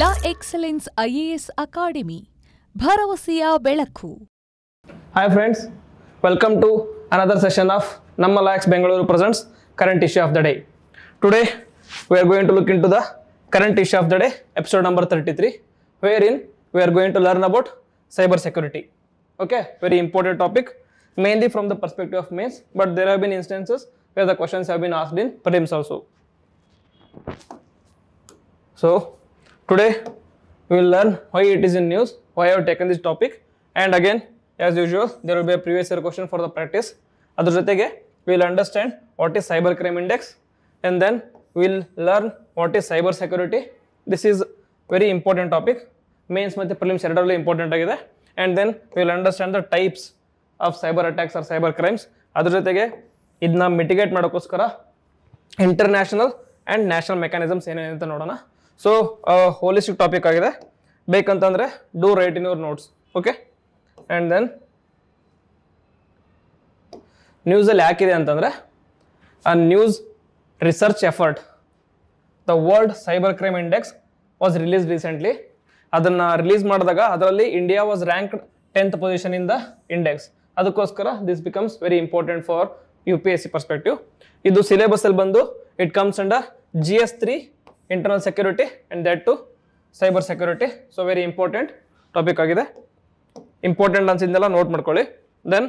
ಲಾ excellence IAS academy ಭರವಸೆಯ ಬೆಳಕು hi friends welcome to another session of ನಮ್ಮ ಲಾಕ್ಸ್ Bengaluru presents current issue of the day today we are going to look in to the current issue of the day episode number thirty three wherein we are going to learn about cyber security okay very important topic mainly from the perspective of mains, but there have been instances where the questions have been asked in prelims also. So, Today, will learn why it is in news why why taken this taken and topic as again, as usual, be previous be a previous the question ಅದ್ರ the practice. ಜೊತೆಗೆ will understand what is cyber crime index and then will learn what is cyber security this is very important topic mains ಮತ್ತು prelims ಎರಡರಲ್ಲೂ important ಆಗಿದೆ and then will understand the types of cyber attacks or cyber crimes ಅದ್ರ ಜೊತೆಗೆ ಇದನ್ನ mitigate ಮಾಡೋಕ್ಕೋಸ್ಕರ international and national mechanisms ಏನೇನು ಅಂತ ನೋಡೋಣ ಸೊ ಹೋಲಿಸ್ಟಿಕ್ ಟಾಪಿಕ್ ಆಗಿದೆ ಬೇಕಂತಂದರೆ do write in your notes okay and then ನ್ಯೂಸಲ್ಲಿ ಯಾಕಿದೆ ಅಂತಂದರೆ ಆ news research effort the world cyber crime index was release recently ಅದನ್ನು ರಿಲೀಸ್ ಮಾಡಿದಾಗ ಅದರಲ್ಲಿ India was ranked tenth position in the index ಅದಕ್ಕೋಸ್ಕರ this becomes very important for U P S C perspective ಇದು ಸಿಲೆಬಸ್ಸಲ್ಲಿ ಬಂದು it comes and G S three internal security and that too cyber security so very important topic ಆಗಿದೆ important ಅನ್ಸಿದ್ದೆಲ್ಲ note ಮಾಡ್ಕೊಳ್ಳಿ then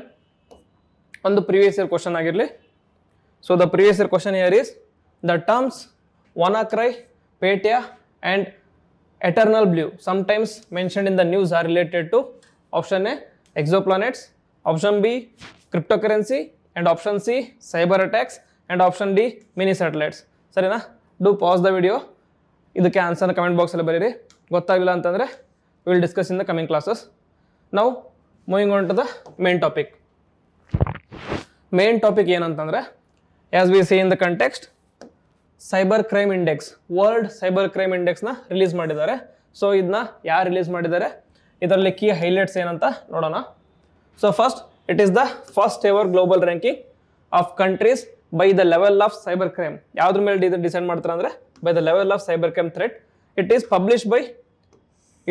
ಒಂದು previous year question ಆಗಿರಲಿ so the previous year question year is the terms WannaCry Petya and Eternal Blue sometimes mentioned in the news are related to option A exoplanets option B cryptocurrency and option C cyber attacks and option D mini satellites ಸರಿನಾ do pause the video ಇದಕ್ಕೆ ಆನ್ಸರ್ನ comment ಬಾಕ್ಸಲ್ಲಿ ಬರೀರಿ ಗೊತ್ತಾಗಿಲ್ಲ ಅಂತಂದರೆ will discuss in the coming classes ನಾವು moving on to the main topic main topic ಏನಂತಂದರೆ as we see in the context cyber crime index world cyber crime ಇಂಡೆಕ್ಸ್ನ release ಮಾಡಿದ್ದಾರೆ ಸೊ ಇದನ್ನ ಯಾರು ರಿಲೀಸ್ ಮಾಡಿದ್ದಾರೆ ಇದರಲ್ಲಿ ಕೀ ಹೈಲೈಟ್ಸ್ ಏನಂತ ನೋಡೋಣ so first it is the first ever global ranking of countries by the level of cyber crime ಯಾವ್ದ್ರ ಮೇಲೆ ಡಿಸೈಡ್ ಮಾಡ್ತಾರೆ ಅಂದರೆ by the level of cyber crime threat it is publish by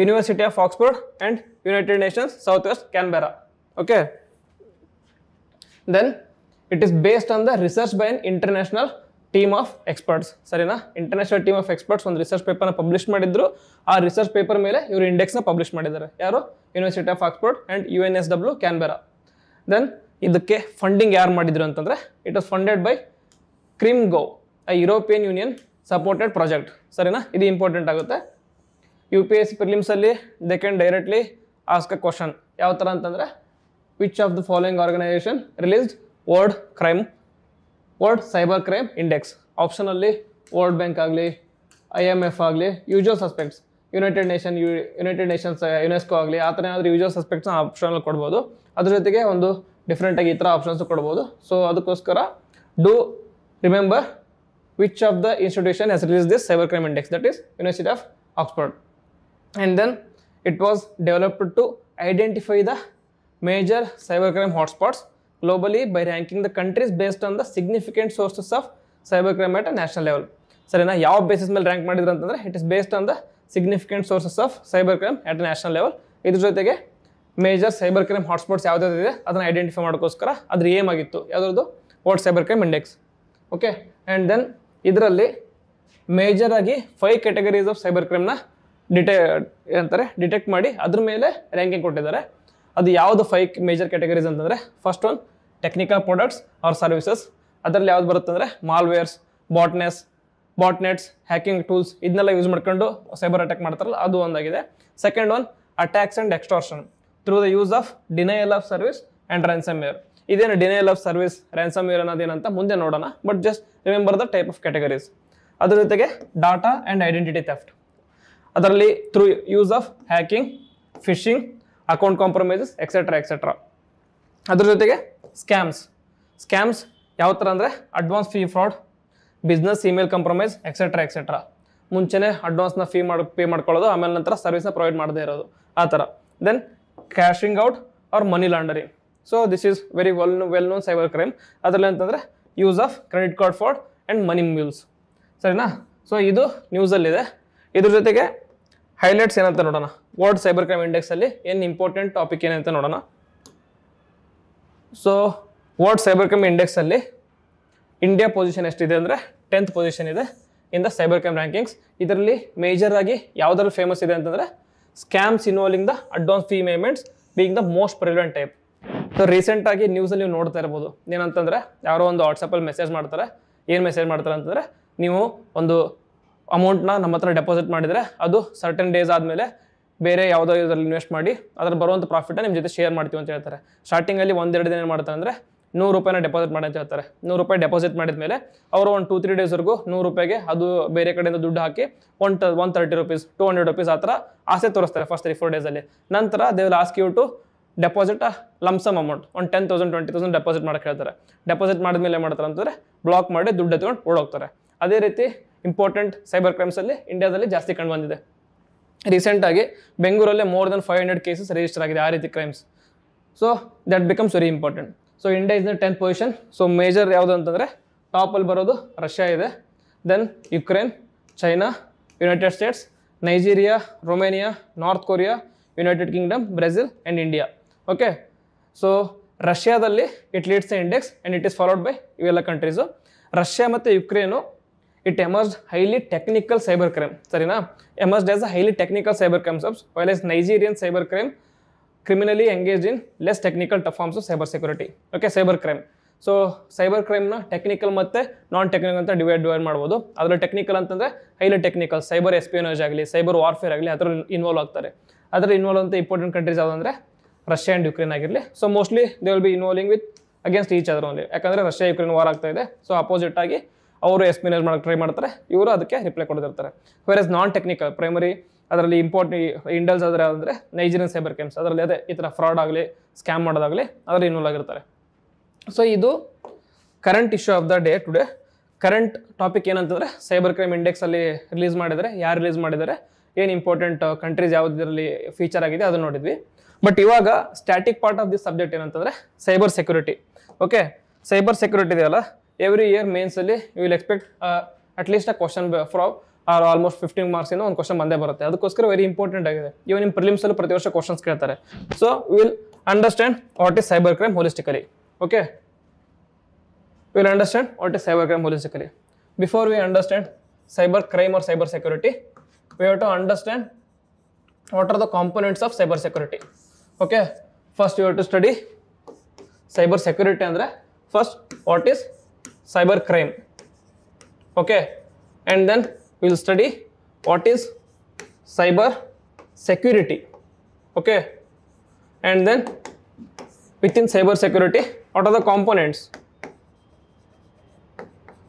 university of Oxford and United Nations south west Canberra okay then it is based on the research by an international team of experts ಸರಿನಾ international team of experts ಒಂದು research ಪೇಪರ್ನ publish ಮಾಡಿದ್ರು ಆ research paper ಮೇಲೆ ಇವರು ಇಂಡೆಕ್ಸ್ನ publish ಮಾಡಿದ್ದಾರೆ ಯಾರು university of Oxford and U N S W Canberra then ಇದಕ್ಕೆ ಫಂಡಿಂಗ್ ಯಾರು ಮಾಡಿದ್ರು ಅಂತಂದರೆ it was funded by CrimGo a European Union supported project ಸರಿನಾ ಇದು ಇಂಪಾರ್ಟೆಂಟ್ ಆಗುತ್ತೆ ಯು ಪಿ ಎಸ್ ಸಿ ಪ್ರಿಲಿಮ್ಸಲ್ಲಿ they can directly ask a question ಯಾವ ಥರ ಅಂತಂದರೆ which of the following organisation released world crime world cyber crime index ಆಪ್ಷನಲ್ಲಿ world bank ಆಗಲಿ I M F ಆಗಲಿ usual suspects United Nation U United Nations UNESCO ಆಗಲಿ ಆ ಥರ ಏನಾದರೂ ಯೂಜುವಲ್ ಸಸ್ಪೆಕ್ಟ್ಸ್ನ ಆಪ್ಷನಲ್ಲಿ ಕೊಡ್ಬೋದು ಅದ್ರ ಜೊತೆಗೆ ಒಂದು ಡಿಫ್ರೆಂಟಾಗಿ ಈ ಥರ ಆಪ್ಷನ್ಸ್ ಕೊಡ್ಬೋದು ಸೊ ಅದಕ್ಕೋಸ್ಕರ do remember which of the institutions release this cyber crime index that is university of Oxford and then it was developed to identify the major cyber crime hotspots globally by ranking the countries based on the significant sources of cyber crime at national level ನಾ ಯಾವ basis ಮೇಲೆ rank ಮಾಡಿದ್ರು ಅಂತಂದರೆ it is based on the significant sources of cyber crime at national level ಇದ್ರ ಜೊತೆಗೆ major cyber crime hotspots ಯಾವುದಾದ್ರು ಇದೆ ಅದನ್ನು ಐಡೆಂಟಿಫೈ ಮಾಡೋಕ್ಕೋಸ್ಕರ ಅದ್ರ ಏಮ್ ಆಗಿತ್ತು ಯಾವುದ್ರದ್ದು world cyber crime index okay and then ಇದರಲ್ಲಿ ಮೇಜರ್ ಆಗಿ ಫೈವ್ ಕ್ಯಾಟಗರೀಸ್ ಆಫ್ ಸೈಬರ್ ಕ್ರೈಮ್ನ ಡಿಟೆ ಏನಂತಾರೆ ಡಿಟೆಕ್ಟ್ ಮಾಡಿ ಅದ್ರ ಮೇಲೆ ರ್ಯಾಂಕಿಂಗ್ ಕೊಟ್ಟಿದ್ದಾರೆ ಅದು ಯಾವುದು ಫೈವ್ ಮೇಜರ್ ಕ್ಯಾಟಗರೀಸ್ ಅಂತಂದರೆ first one technical products or services ಅದರಲ್ಲಿ ಯಾವ್ದು ಬರುತ್ತೆ ಅಂದರೆ malwares botnets botnets hacking tools ಇದನ್ನೆಲ್ಲ ಯೂಸ್ ಮಾಡ್ಕೊಂಡು ಸೈಬರ್ ಅಟ್ಯಾಕ್ ಮಾಡ್ತಾರಲ್ಲ ಅದು ಒಂದಾಗಿದೆ second one attacks and extortion through the use of denial of service and ransomware ಇದೇನು ಡಿನೈಯಲ್ ಆಫ್ ಸರ್ವಿಸ್ ರ್ಯಾನ್ಸಮ್ವೇರ್ ಅನ್ನೋದೇನಂತ ಮುಂದೆ ನೋಡೋಣ but just remember the type of categories ಅದ್ರ ಜೊತೆಗೆ ಡಾಟಾ ಆ್ಯಂಡ್ ಐಡೆಂಟಿಟಿ ಥೆಫ್ಟ್ ಅದರಲ್ಲಿ through use of hacking phishing account compromises etcetera etcetera ಅದ್ರ ಜೊತೆಗೆ scams scams ಯಾವ ಥರ ಅಂದರೆ advance fee fraud business email compromise etcetera etcetera ಮುಂಚೆನೇ ಅಡ್ವಾನ್ಸ್ನ ಫೀ ಮಾಡಿ ಪೇ ಮಾಡ್ಕೊಳ್ಳೋದು ಆಮೇಲೆ ನಂತರ ಸರ್ವಿಸ್ನ ಪ್ರೊವೈಡ್ ಮಾಡದೇ ಇರೋದು ಆ ಥರ then cashing out or money laundering so this is very well well known cyber crime ಅದರಲ್ಲಿ ಅಂತಂದರೆ use of credit card fraud and money mules ಸರಿನಾ ಸೊ ಇದು ನ್ಯೂಸಲ್ಲಿದೆ ಇದ್ರ ಜೊತೆಗೆ ಹೈಲೈಟ್ಸ್ ಏನಂತ ನೋಡೋಣ ವರ್ಲ್ಡ್ ಸೈಬರ್ ಕ್ರೈಮ್ ಇಂಡೆಕ್ಸಲ್ಲಿ ಏನು ಇಂಪಾರ್ಟೆಂಟ್ ಟಾಪಿಕ್ ಏನಂತ ನೋಡೋಣ ಸೊ ವರ್ಲ್ಡ್ ಸೈಬರ್ ಕ್ರೈಮ್ ಇಂಡೆಕ್ಸಲ್ಲಿ ಇಂಡಿಯಾ ಪೊಸಿಷನ್ ಎಷ್ಟಿದೆ ಅಂದರೆ ಟೆಂತ್ ಪೊಸಿಷನ್ ಇದೆ in the cyber crime rankings ಇದರಲ್ಲಿ ಮೇಜರ್ ಆಗಿ ಯಾವುದ್ರಲ್ಲಿ ಫೇಮಸ್ ಇದೆ ಅಂತಂದರೆ scams involving the advance fee payments being the most prevent type so ರೀಸೆಂಟಾಗಿ ನ್ಯೂಸಲ್ಲಿ ನೀವು ನೋಡ್ತಾ ಇರ್ಬೋದು ಏನಂತಂದರೆ ಯಾರೋ ಒಂದು ವಾಟ್ಸಪ್ಪಲ್ಲಿ ಮೆಸೇಜ್ ಮಾಡ್ತಾರೆ ಏನು ಮೆಸೇಜ್ ಮಾಡ್ತಾರೆ ಅಂತಂದರೆ ನೀವು ಒಂದು ಅಮೌಂಟ್ನ ನಮ್ಮ ಹತ್ರ ಡೆಪಾಸಿಟ್ ಮಾಡಿದರೆ ಅದು ಸರ್ಟನ್ ಡೇಸ್ ಆದಮೇಲೆ ಬೇರೆ ಯಾವುದೋ ಇದರಲ್ಲಿ ಇನ್ವೆಸ್ಟ್ ಮಾಡಿ ಅದರ ಬರುವಂಥ ಪ್ರಾಫಿಟ್ನ ನಿಮ್ಮ ಜೊತೆ ಶೇರ್ ಮಾಡ್ತೀವಿ ಅಂತ ಹೇಳ್ತಾರೆ ಸ್ಟಾರ್ಟಿಂಗಲ್ಲಿ ಒಂದೆರಡು ದಿನ ಏನು ಮಾಡ್ತಾರೆ ಅಂದರೆ ನೂರು ರೂಪಾಯಿನ ಡೆಪಾಸಿಟ್ ಮಾಡಿ ಅಂತ ಹೇಳ್ತಾರೆ ನೂರು ರೂಪಾಯಿ ಡೆಪಾಸಿಟ್ ಮಾಡಿದ ಮೇಲೆ ಅವರು ಒಂದು ಟೂ ತ್ರೀ ಡೇಸ್ವರೆಗೂ ನೂರು ರೂಪಾಯಿಗೆ ಅದು ಬೇರೆ ಕಡೆಯಿಂದ ದುಡ್ಡು ಹಾಕಿ one to one thirty rupees two hundred rupees ಆ ಥರ ಆಸೆ ತೋರಿಸ್ತಾರೆ ಫಸ್ಟ್ ತ್ರೀ ಫೋರ್ ಡೇಸಲ್ಲಿ ನಂತರ they will ask you to deposit lump sum amount one ten thousand twenty thousand deposit ಮಾಡಕ್ಕೆ ಹೇಳ್ತಾರೆ ಡೆಪಾಸಿಟ್ ಮಾಡಿದ ಮೇಲೆ ಮಾಡ್ತಾರೆ ಅಂತಂದರೆ ಬ್ಲಾಕ್ ಮಾಡಿ ದುಡ್ಡು ಎತ್ಕೊಂಡು ಓಡೋಗ್ತಾರೆ ಅದೇ ರೀತಿ ಇಂಪಾರ್ಟೆಂಟ್ ಸೈಬರ್ ಕ್ರೈಮ್ಸಲ್ಲಿ ಇಂಡಿಯಾದಲ್ಲಿ ಜಾಸ್ತಿ ಕಂಡು ಬಂದಿದೆ ರೀಸೆಂಟಾಗಿ ಬೆಂಗಳೂರಲ್ಲೇ more than five hundred cases register ಆಗಿದೆ ಆ ರೀತಿ crimes so that becomes very important so India is the tenth position so major ಯಾವುದು ಅಂತಂದರೆ ಟಾಪಲ್ಲಿ ಬರೋದು ರಷ್ಯಾ ಇದೆ then Ukraine China United States Nigeria Romania North Korea United Kingdom Brazil and India okay so ರಷ್ಯಾದಲ್ಲಿ it leads a index and it is followed by ಇವೆಲ್ಲ countries Russia ಮತ್ತು Ukraine it emerged highly technical cyber crime ಸರಿನಾ emerged as a highly technical cyber crime subs while as Nigerian cyber crime criminally engage in less technical tough forms cyber cyber okay cyber crime so cyber ಕ್ರೈಮ್ನ technical ಮತ್ತು non technical ಅಂತ divide divide ಮಾಡ್ಬೋದು ಅದರ technical ಅಂತಂದರೆ highly technical cyber ಎಸ್ಪಿಯೋನೇಜ್ ಆಗಲಿ cyber warfare ಆಗಲಿ ಅದರ involve ಆಗ್ತಾರೆ ಅದರ ಇನ್ವಾಲ್ವ್ ಅಂತ ಇಂಪಾರ್ಟೆಂಟ್ ಕಂಟ್ರೀಸ್ ಯಾವುದಂದರೆ ರಷ್ಯಾ ಆ್ಯಂಡ್ ಯುಕ್ರೇನ್ ಆಗಿರಲಿ so mostly they will be involving with against each other ಒಂದು ಯಾಕಂದರೆ ರಷ್ಯಾ ಯುಕ್ರೇನ್ ವಾರ್ ಆಗ್ತಾ ಇದೆ ಸೊ ಅಪೋಸಿಟ್ ಆಗಿ ಅವರು ಎಸ್ಪಿನೇಜ್ ಮಾಡೋಕ್ಕೆ ಟ್ರೈ ಮಾಡ್ತಾರೆ ಇವರು ಅದಕ್ಕೆ ರಿಪ್ಲೈ ಕೊಡ್ತಿರ್ತಾರೆ whereas non technical primary ಅದರಲ್ಲಿ ಇಂಪೋರ್ಟ್ ಇಂಡಲ್ಸ್ ಆದರೆ ಅಂದರೆ ನೈಜೀರಿಯನ್ ಸೈಬರ್ ಕ್ರೈಮ್ಸ್ ಅದರಲ್ಲಿ ಅದೇ ಈ ಥರ ಫ್ರಾಡ್ ಆಗಲಿ ಸ್ಕ್ಯಾಮ್ ಮಾಡೋದಾಗಲಿ ಅದರಲ್ಲಿ ಇನ್ವಾಲ್ವ್ ಆಗಿರ್ತಾರೆ ಸೊ ಇದು current issue of the day today current topic ಏನಂತಂದರೆ ಸೈಬರ್ ಕ್ರೈಮ್ ಇಂಡೆಕ್ಸಲ್ಲಿ ರಿಲೀಸ್ ಮಾಡಿದರೆ ಯಾರು ರಿಲೀಸ್ ಮಾಡಿದರೆ ಏನು ಇಂಪಾರ್ಟೆಂಟ್ ಕಂಟ್ರೀಸ್ ಯಾವುದರಲ್ಲಿ ಫೀಚರ್ ಆಗಿದೆ ಅದನ್ನು ನೋಡಿದ್ವಿ ಬಟ್ ಇವಾಗ static part of this subject ಏನಂತಂದರೆ cyber security okay cyber security ಇದೆಯಲ್ಲ ಎವ್ರಿ ಇಯರ್ ಮೇನ್ಸಲ್ಲಿ you will expect at least a question from or almost fifteen marks ಏನೋ ಒಂದು ಕ್ವಶನ್ ಬಂದೇ ಬರುತ್ತೆ ಅದಕ್ಕೋಸ್ಕರ ವೆರಿ ಇಂಪಾರ್ಟೆಂಟ್ ಆಗಿದೆ ಇವನ್ ನಿಮ್ಮ ಪ್ರಿಲಿಮ್ಸ್ ಪ್ರತಿ ವರ್ಷ ಕ್ವಶನ್ಸ್ ಕೇಳ್ತಾರೆ so will understand what is cyber crime holistically okay will understand what is cyber crime holistically before we understand cyber crime or cyber security we have to understand what are the components of cyber security okay first you have to study cyber security ಅಂದರೆ first what is cyber crime okay and then we will study what is cyber security. Okay. And then within cyber security, what are the components?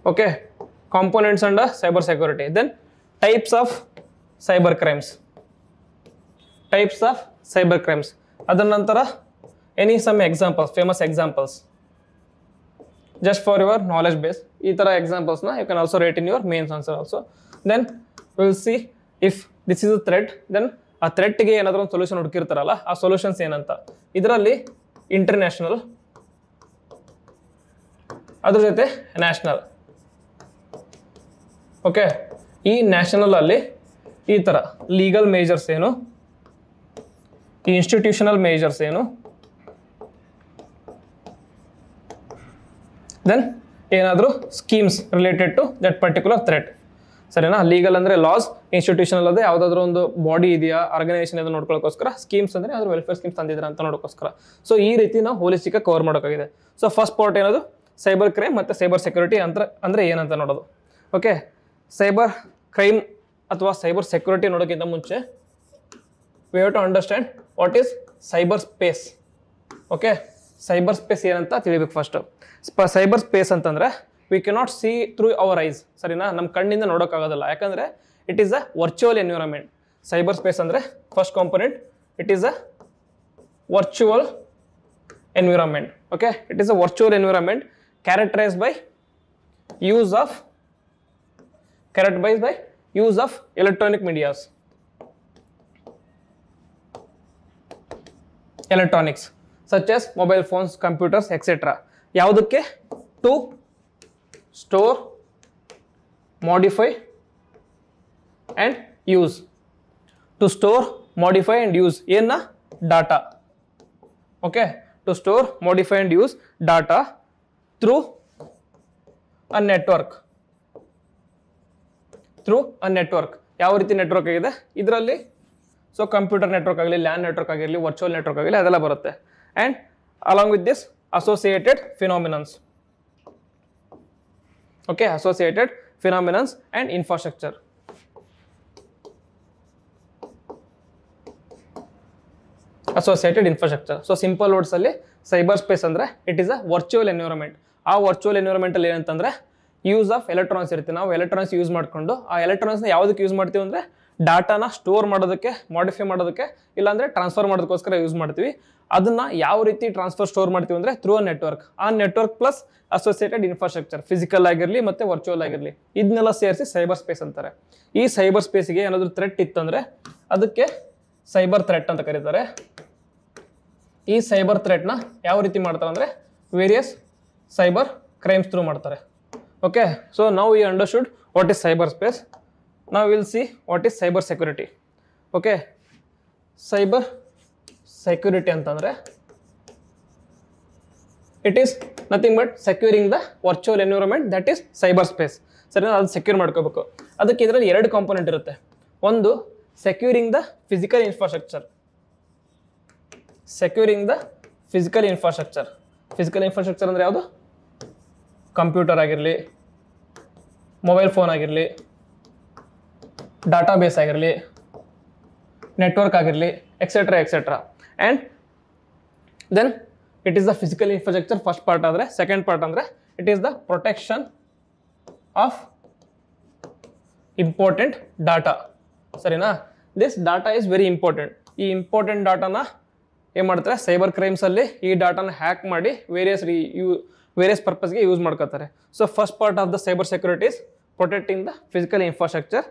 Okay. Components under cyber security. Then types of cyber crimes. Types of cyber crimes. Other any some examples, famous examples. Just for your knowledge base. Either examples, na, you can also write in your mains answer also. Then will see if this is a threat then ಆ ಥ್ರೆಟ್ಗೆ ಏನಾದರೂ ಒಂದು solution ಹುಡುಕಿರ್ತಾರಲ್ಲ ಆ solutions ಏನಂತ ಇದರಲ್ಲಿ international ಅದ್ರ ಜೊತೆ national okay ಈ ನ್ಯಾಷನಲ್ ಅಲ್ಲಿ ಈ ಥರ ಲೀಗಲ್ ಮೇಜರ್ಸ್ ಏನು ಈ ಇನ್ಸ್ಟಿಟ್ಯೂಷನಲ್ ಮೇಜರ್ಸ್ ಏನು ದೆನ್ ಏನಾದರೂ schemes related to that particular threat ಸರಿನಾ ಲೀಗಲ್ ಅಂದರೆ ಲಾಸ್ ಇನ್ಸ್ಟಿಟ್ಯೂಷನ್ ಅದೇ ಯಾವುದಾದ್ರೂ ಒಂದು ಬಾಡಿ ಇದೆಯಾ ಆರ್ಗನೈಸೇಷನ್ ಇದೆ ನೋಡ್ಕೊಳ್ಳೋಕ್ಕೋಸ್ಕರ ಸ್ಕೀಮ್ಸ್ ಅಂದರೆ ಅದ್ರ ವೆಲ್ಫೇರ್ ಸ್ಕೀಮ್ಸ್ ತಂದಿದ್ದಾರೆ ಅಂತ ನೋಡೋಕ್ಕೋಸ್ಕರ ಸೊ ಈ ರೀತಿ ನಾವು ಹೋಲಿಸಿಕ ಕವರ್ ಮಾಡೋಕ್ಕಾಗಿದೆ ಸೊ ಫಸ್ಟ್ ಪಾರ್ಟ್ ಏನದು ಸೈಬರ್ ಕ್ರೈಮ್ ಮತ್ತು ಸೈಬರ್ ಸೆಕ್ಯೂರಿಟಿ ಅಂತ ಅಂದರೆ ಏನಂತ ನೋಡೋದು ಓಕೆ ಸೈಬರ್ ಕ್ರೈಮ್ ಅಥವಾ ಸೈಬರ್ ಸೆಕ್ಯೂರಿಟಿ ನೋಡೋಕ್ಕಿಂತ ಮುಂಚೆ we have to understand what is cyber space okay cyber space ಏನಂತ ತಿಳಿಬೇಕು ಫಸ್ಟು ಸ್ಪ ಸೈಬರ್ ಸ್ಪೇಸ್ ಅಂತಂದರೆ we cannot see through our eyes ಸರಿನಾ ನಮ್ಮ ಕಣ್ಣಿಂದ ನೋಡೋಕ್ಕಾಗೋದಿಲ್ಲ ಯಾಕಂದರೆ it is a virtual environment cyber space ಅಂದರೆ first component it is a virtual environment okay it is a virtual environment characterise by use of characterise by use of electronic medias electronics such as mobile phones computers etcetera ಯಾವುದಕ್ಕೆ to store modify and use to store modify and use ಏನ data okay to store modify and use data through a network through a network ಯಾವ ರೀತಿ network ಆಗಿದೆ ಇದರಲ್ಲಿ so computer network ಆಗಲಿ land network ಆಗಿರಲಿ virtual network ಆಗಿರಲಿ ಅದೆಲ್ಲ ಬರುತ್ತೆ and along with this associated phenomenons okay associated phenomenons and infrastructure associated infrastructure so simple words ಅಲ್ಲಿ ಸೈಬರ್ ಸ್ಪೇಸ್ ಅಂದ್ರೆ it is a virtual environment ಆ ವರ್ಚುವಲ್ ಅಲ್ಲಿ ಏನಂತಂದ್ರೆ ಯೂಸ್ ಆಫ್ ಎಲೆಕ್ಟ್ರಾನ್ಸ್ ಇರುತ್ತೆ ನಾವು ಎಲೆಕ್ಟ್ರಾನ್ಸ್ ಯೂಸ್ ಮಾಡಿಕೊಂಡು ಆ ನ ಯಾವುದಕ್ಕೆ ಯೂಸ್ ಮಾಡ್ತೀವಿ ಅಂದ್ರೆ ಡಾಟಾನ ಸ್ಟೋರ್ ಮಾಡೋದಕ್ಕೆ ಮಾಡಿಫೈ ಮಾಡೋದಕ್ಕೆ ಇಲ್ಲಾಂದರೆ ಟ್ರಾನ್ಸ್ಫರ್ ಮಾಡೋದಕ್ಕೋಸ್ಕರ ಯೂಸ್ ಮಾಡ್ತೀವಿ ಅದನ್ನು ಯಾವ ರೀತಿ ಟ್ರಾನ್ಸ್ಫರ್ ಸ್ಟೋರ್ ಮಾಡ್ತೀವಿ ಅಂದರೆ ಥ್ರೂ ಅ ನೆಟ್ವರ್ಕ್ ಆ network plus associated infrastructure physical ಆಗಿರಲಿ ಮತ್ತು ವರ್ಚುವಲ್ ಆಗಿರಲಿ ಇದನ್ನೆಲ್ಲ ಸೇರಿಸಿ ಸೈಬರ್ ಸ್ಪೇಸ್ ಅಂತಾರೆ ಈ ಸೈಬರ್ ಸ್ಪೇಸ್ಗೆ ಏನಾದರೂ ಥ್ರೆಟ್ ಇತ್ತಂದರೆ ಅದಕ್ಕೆ ಸೈಬರ್ ಥ್ರೆಟ್ ಅಂತ ಕರೀತಾರೆ ಈ ಸೈಬರ್ ಥ್ರೆಟ್ನ ಯಾವ ರೀತಿ ಮಾಡ್ತಾರೆ ಅಂದರೆ ವೇರಿಯಸ್ ಸೈಬರ್ ಕ್ರೈಮ್ಸ್ ಥ್ರೂ ಮಾಡ್ತಾರೆ ಓಕೆ ಸೊ ನಾವು ಈ understood what is cyber space ನಾವು will will see what is cyber security okay cyber security ಅಂತಂದ್ರೆ it is nothing but securing the virtual environment that is cyber space ಸರಿ ಅದು secure ಮಾಡ್ಕೋಬೇಕು ಅದಕ್ಕೆ ಇದರಲ್ಲಿ ಎರಡು ಕಾಂಪೊನೆಂಟ್ ಇರುತ್ತೆ ಒಂದು securing the physical infrastructure securing the physical infrastructure physical infrastructure ಅಂದರೆ ಯಾವುದು ಕಂಪ್ಯೂಟರ್ ಆಗಿರಲಿ ಮೊಬೈಲ್ ಫೋನ್ ಆಗಿರಲಿ ಡಾಟಾ ಬೇಸ್ ಆಗಿರಲಿ ನೆಟ್ವರ್ಕ್ ಆಗಿರಲಿ etcetera etcetera and then it is the physical infrastructure first part ಆದರೆ ಸೆಕೆಂಡ್ ಪಾರ್ಟ್ ಅಂದರೆ it is the protection of important data ಸರಿನಾ this data is very important ಈ important ಡಾಟಾನ ಏನು ಮಾಡ್ತಾರೆ ಸೈಬರ್ ಕ್ರೈಮ್ಸಲ್ಲಿ ಈ ಡಾಟಾನ ಹ್ಯಾಕ್ ಮಾಡಿ various reuse various ಪರ್ಪಸ್ಗೆ use ಮಾಡ್ಕೋತಾರೆ so first part of the cyber securities protecting the physical infrastructure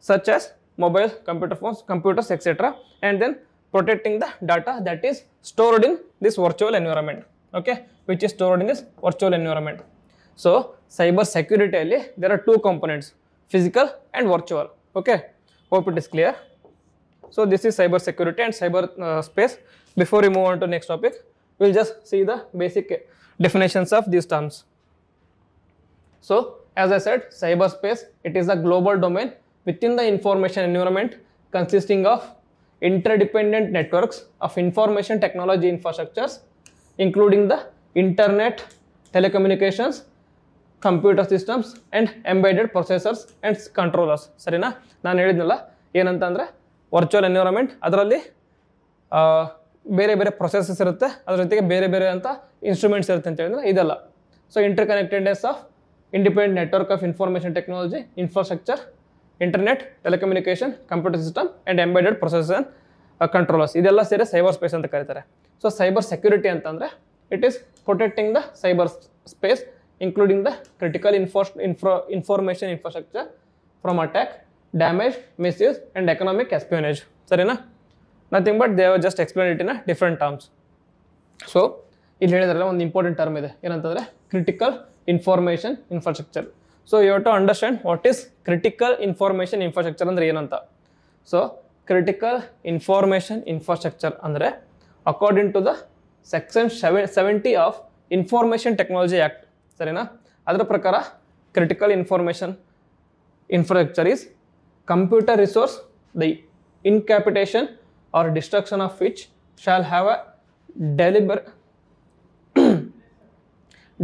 such as mobile, computer phones, computers, etc. And then protecting the data that is stored in this virtual environment, okay, which is stored in this virtual environment. So, cyber security, there are two components, physical and virtual, okay. Hope it is clear. So, this is cyber security and cyber uh, space. Before we move on to next topic, we'll just see the basic definitions of these terms. So, as I said, cyberspace, it is a global domain within the information environment consisting of interdependent networks of information technology infrastructures including the internet telecommunications computer systems and embedded processors and controllers ಸರಿನಾ ನಾನು ಹೇಳಿದ್ನಲ್ಲ ಏನಂತಂದರೆ virtual environment ಅದರಲ್ಲಿ ಬೇರೆ ಬೇರೆ processes ಇರುತ್ತೆ ಅದರ ಜೊತೆಗೆ ಬೇರೆ ಬೇರೆ ಅಂತ ಇನ್ಸ್ಟ್ರೂಮೆಂಟ್ಸ್ ಇರುತ್ತೆ ಅಂತ ಹೇಳಿದ್ರೆ ಇದಲ್ಲ so interconnectedness of independent network of information technology infrastructure internet telecommunication computer system and embedded processor controllers ಇದೆಲ್ಲ ಸೇರಿ ಸೈಬರ್ ಸ್ಪೇಸ್ ಅಂತ ಕರೀತಾರೆ ಸೊ ಸೈಬರ್ ಸೆಕ್ಯೂರಿಟಿ ಅಂತಂದರೆ it is protecting the cyber space including the critical infos infra information infrastructure from attack damage misuse and economic espionage ಸರಿನಾ nothing but they just explain it in different terms so ಇಲ್ಲಿ ಹೇಳಿದ್ರಲ್ಲ ಒಂದು important term ಇದೆ ಏನಂತಂದರೆ critical information infrastructure so you to understand what is critical information infrastructure ಅಂದ್ರೆ ಏನಂತ so critical information infrastructure ಅಂದರೆ according to the section ಸೆವೆ seventy of information technology act ಸರಿನಾ ಅದರ ಪ್ರಕಾರ critical information infrastructure is computer resource the incapacitation or destruction of which shall have a ಡೆಲಿಬರ್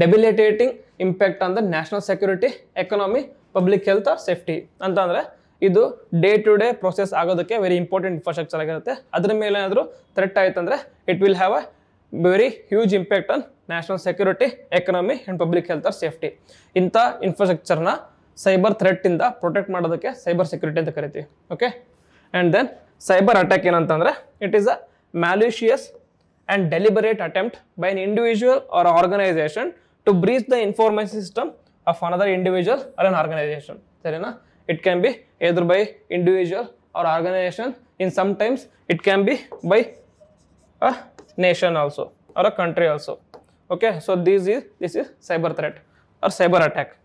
debilitating impact on the national security economy public health or safety ಅಂತಂದರೆ ಇದು day to day process ಆಗೋದಕ್ಕೆ very important infrastructure ಆಗಿರುತ್ತೆ ಅದ್ರ ಮೇಲೆ ಏನಾದರೂ threat ಆಯ್ತಂದರೆ it will have a very huge impact on national security economy and public health or safety ಇಂಥ ಇನ್ಫ್ರಾಸ್ಟ್ರಕ್ಚರ್ನ ಸೈಬರ್ ಥ್ರೆಟ್ಟಿಂದ ಪ್ರೊಟೆಕ್ಟ್ ಮಾಡೋದಕ್ಕೆ ಸೈಬರ್ ಸೆಕ್ಯೂರಿಟಿ ಅಂತ ಕರಿತೀವಿ okay and then cyber attack ಏನಂತಂದರೆ it is a malicious and deliberate attempt by an individual or organisation to breach the information system of another individual or an organization. Sarina? It can be either by individual or organization. In sometimes it can be by a nation also or a country also. Okay, so this is this is cyber threat or cyber attack.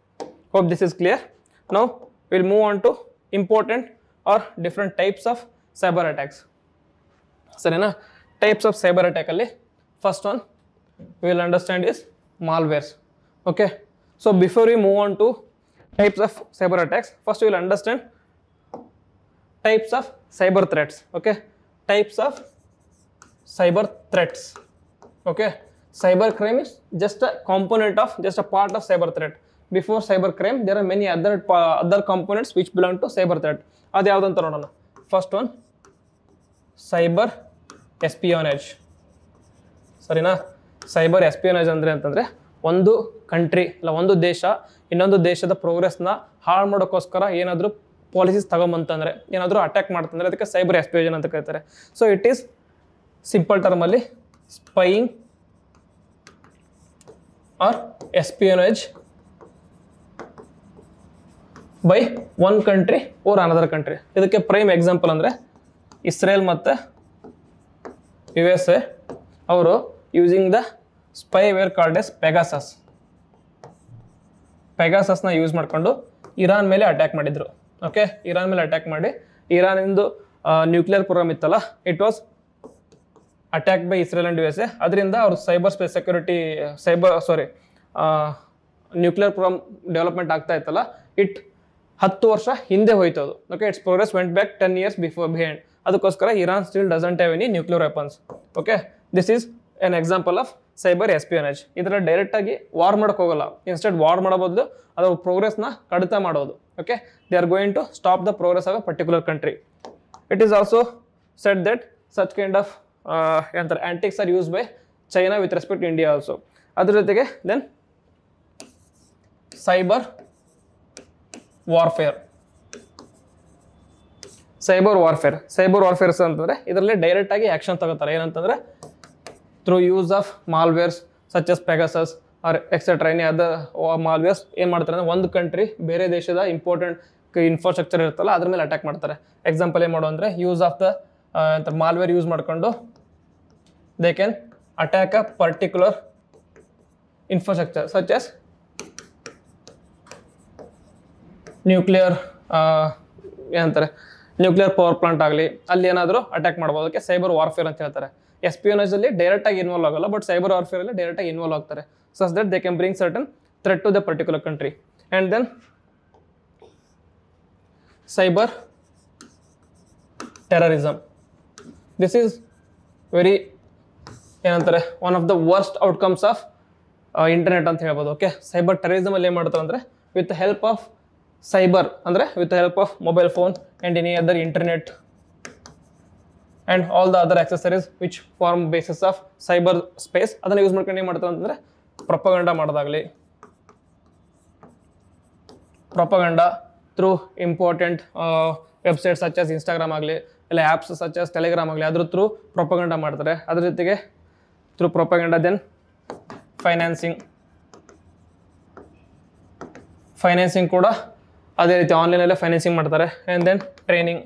Hope this is clear. Now we'll move on to important or different types of cyber attacks. Sarina? Types of cyber attack. First one we will understand is malwares okay so before we move on to types of cyber attacks first we will understand types of cyber threats okay types of cyber threats okay cyber crime is just a component of just a part of cyber threat before cyber crime there are many other uh, other components which belong to cyber threat ಅದು ಯಾವುದಂತ First one, cyber espionage. Sorry, na. Cyber espionage ಅಂದರೆ ಅಂತಂದರೆ ಒಂದು country ಇಲ್ಲ ಒಂದು ದೇಶ ಇನ್ನೊಂದು ದೇಶದ ಪ್ರೋಗ್ರೆಸ್ನ ಹಾಳು ಮಾಡೋಕ್ಕೋಸ್ಕರ ಏನಾದರೂ ಪಾಲಿಸೀಸ್ ತಗೊಂಬಂತಂದರೆ ಏನಾದರೂ ಅಟ್ಯಾಕ್ ಮಾಡ್ತಂದ್ರೆ ಅದಕ್ಕೆ ಸೈಬರ್ ಎಸ್ಪಿಯೋಜನ್ ಅಂತ ಕರೀತಾರೆ ಸೊ ಇಟ್ ಈಸ್ ಸಿಂಪಲ್ ಟರ್ಮಲ್ಲಿ spying or espionage by one country or another country ಇದಕ್ಕೆ ಪ್ರೈಮ್ ಎಕ್ಸಾಂಪಲ್ ಅಂದರೆ ಇಸ್ರೇಲ್ ಮತ್ತು ಯು ಎಸ್ ಎ ಅವರು using spyware called as Pegasus ಪೆಗಾಸಸ್ನ ಯೂಸ್ ಮಾಡಿಕೊಂಡು ಇರಾನ್ ಮೇಲೆ ಅಟ್ಯಾಕ್ ಮಾಡಿದರು ಓಕೆ ಇರಾನ್ ಮೇಲೆ ಅಟ್ಯಾಕ್ ಮಾಡಿ ಇರಾನಿಂದು ನ್ಯೂಕ್ಲಿಯರ್ ಪ್ರೋಗ್ರಾಮ್ ಇತ್ತಲ್ಲ it was attack by Israel and U S A ಅದರಿಂದ ಅವರು cyber space security cyber sorry nuclear programme development ಆಗ್ತಾ ಇತ್ತಲ್ಲ ಇಟ್ ಹತ್ತು ವರ್ಷ ಹಿಂದೆ ಹೋಯ್ತು ಅದು okay its progress went back ten years before behind ಅದಕ್ಕೋಸ್ಕರ Iran still doesn't have any nuclear weapons okay this is an example of cyber espionage ಇದರ ಡೈರೆಕ್ಟಾಗಿ ವಾರ್ ಮಾಡೋಕೆ ಹೋಗಲ್ಲ ಇನ್ಸ್ಟೆಡ್ ವಾರ್ ಮಾಡೋ ಬದಲು ಅದರ ಪ್ರೋಗ್ರೆಸ್ನ ಕಡಿತ ಮಾಡೋದು okay they are going to stop the progress of a particular country it is also set that such kind of ಏನಂತಾರೆ antics are use by China with respect India also ಅದ್ರ ಜೊತೆಗೆ then cyber warfare cyber warfare cyber warfares ಅಂತಂದರೆ ಇದರಲ್ಲಿ ಡೈರೆಕ್ಟಾಗಿ action ತಗೋತಾರೆ ಏನಂತಂದರೆ through use of malwares such as Pegasus or etcetera ಏನೇ ಅದ ಮಾಲ್ವೇರ್ಸ್ ಏನು ಮಾಡ್ತಾರೆ ಅಂದರೆ ಒಂದು ಕಂಟ್ರಿ ಬೇರೆ ದೇಶದ ಇಂಪಾರ್ಟೆಂಟ್ ಇನ್ಫ್ರಾಸ್ಟ್ರಕ್ಚರ್ ಇರ್ತಲ್ಲ ಅದ್ರ ಮೇಲೆ ಅಟ್ಯಾಕ್ ಮಾಡ್ತಾರೆ ಎಕ್ಸಾಂಪಲ್ ಏನು ಮಾಡು ಅಂದರೆ use of the malware use ಮಾಡಿಕೊಂಡು they can attack a particular infrastructure such as nuclear ಏನಂತಾರೆ ನ್ಯೂಕ್ಲಿಯರ್ ಪವರ್ ಪ್ಲಾಂಟ್ ಆಗಲಿ ಅಲ್ಲಿ ಏನಾದರೂ ಅಟ್ಯಾಕ್ ಮಾಡ್ಬೋದಕ್ಕೆ ಸೈಬರ್ ವಾರ್ಫೇರ್ ಅಂತ ಹೇಳ್ತಾರೆ ಎಸ್ ಪಿ ಎಸ್ ಅಲ್ಲಿ ಡೈರೆಕ್ಟ್ ಆಗಿ ಇನ್ವಾಲ್ವ್ ಆಗಲ್ಲ ಬಟ್ ಸೈಬರ್ ವಾರ್ಫೇರ್ ಅಲ್ಲಿ ಡೈರೆಕ್ಟ್ ಆಗಿ ಇನ್ವಾಲ್ವ್ ಆಗ್ತಾರೆ such that they can bring certain threat to the particular country and then cyber terrorism this is very ಏನಂತಾರೆ one of the worst outcomes of internet ಅಂತ ಹೇಳ್ಬೋದು okay cyber terrorism ಅಲ್ಲಿ ಏನು ಮಾಡ್ತಾರೆ ಅಂದರೆ ವಿತ್ ಹೆಲ್ಪ್ ಆಫ್ ಸೈಬರ್ ಅಂದರೆ with help of mobile phone and any other internet and all the other accessories which form basis of cyber space ಅದನ್ನು use ಮಾಡ್ಕೊಂಡು ಏನು ಮಾಡ್ತಾರೆ ಅಂತಂದರೆ ಪ್ರೊಪಗಂಡ ಮಾಡೋದಾಗಲಿ propaganda through important website as Instagram ಆಗಲಿ ಇಲ್ಲ apps as Telegram ಆಗಲಿ ಅದ್ರ ಥ್ರೂ ಪ್ರೊಪಗಂಡ ಮಾಡ್ತಾರೆ ಅದ್ರ ಜೊತೆಗೆ through propaganda then financing financing ಕೂಡ ಅದೇ ರೀತಿ ಆನ್ಲೈನಲ್ಲೇ ಫೈನಾನ್ಸಿಂಗ್ ಮಾಡ್ತಾರೆ ಆ್ಯಂಡ್ ದೆನ್ ಟ್ರೈನಿಂಗ್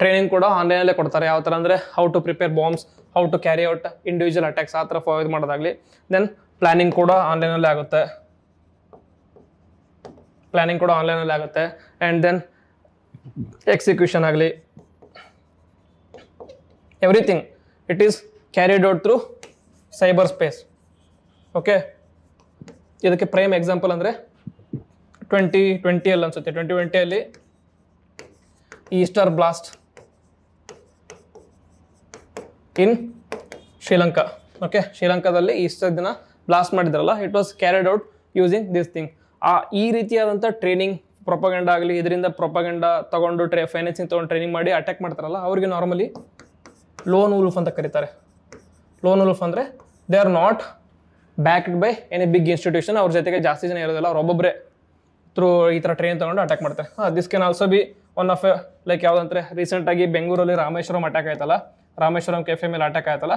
ಟ್ರೈನಿಂಗ್ ಕೂಡ ಆನ್ಲೈನಲ್ಲೇ ಕೊಡ್ತಾರೆ ಯಾವ ಥರ ಅಂದರೆ how to prepare bombs how to carry out individual attacks ಆ ಥರ ಫೋ ಇದು ಮಾಡೋದಾಗಲಿ ದೆನ್ ಪ್ಲ್ಯಾನಿಂಗ್ ಕೂಡ ಆನ್ಲೈನಲ್ಲೇ ಆಗುತ್ತೆ ಪ್ಲ್ಯಾನಿಂಗ್ ಕೂಡ ಆನ್ಲೈನಲ್ಲೇ ಆಗುತ್ತೆ ಆ್ಯಂಡ್ ದೆನ್ ಎಕ್ಸಿಕ್ಯೂಷನ್ ಆಗಲಿ everything it is carried out through cyber space okay ಇದಕ್ಕೆ ಪ್ರೈಮ್ ಎಕ್ಸಾಂಪಲ್ ಅಂದರೆ ಟ್ವೆಂಟಿ ಟ್ವೆಂಟಿಯಲ್ಲಿ ಅನಿಸುತ್ತೆ ಟ್ವೆಂಟಿ ಟ್ವೆಂಟಿಯಲ್ಲಿ Easter blast in Sri Lanka okay ಶ್ರೀಲಂಕಾದಲ್ಲಿ ಇಷ್ಟು ದಿನ ಬ್ಲಾಸ್ಟ್ ಮಾಡಿದ್ರಲ್ಲ it was carried out using this thing ಆ ಈ ರೀತಿಯಾದಂಥ ಟ್ರೈನಿಂಗ್ ಪ್ರೊಪಗಂಡ ಆಗಲಿ ಇದರಿಂದ ಪ್ರೊಪಗಂಡ ತೊಗೊಂಡು ಟ್ರೇ ಫೈನಾನ್ಸಿಂಗ್ ತೊಗೊಂಡು ಟ್ರೈನಿಂಗ್ ಮಾಡಿ ಅಟ್ಯಾಕ್ ಮಾಡ್ತಾರಲ್ಲ ಅವರಿಗೆ ನಾರ್ಮಲಿ ಲೋನ್ ಉಲ್ಫ್ ಅಂತ ಕರೀತಾರೆ ಲೋನ್ ಉಲ್ಫ್ ಅಂದರೆ they R not backed by any big institution ಅವ್ರ ಜೊತೆಗೆ ಜಾಸ್ತಿ ಜನ ಇರೋದಿಲ್ಲ ಒಬ್ಬೊಬ್ಬರೇ ಥ್ರೂ ಈ ಥರ ಟ್ರೈನ್ ತೊಗೊಂಡು ಅಟ್ಯಾಕ್ ಮಾಡ್ತಾರೆ ಹಾಂ this can also be one of like ಯಾವುದಂದ್ರೆ ರೀಸೆಂಟಾಗಿ ಬೆಂಗಳೂರಲ್ಲಿ ರಾಮೇಶ್ವರಂ ಅಟ್ಯಾಕ್ ಆಯ್ತಲ್ಲ ರಾಮೇಶ್ವರಂ ಕೆಫೆ ಮೇಲೆ ಅಟ್ಯಾಕ್ ಆಯ್ತಲ್ಲ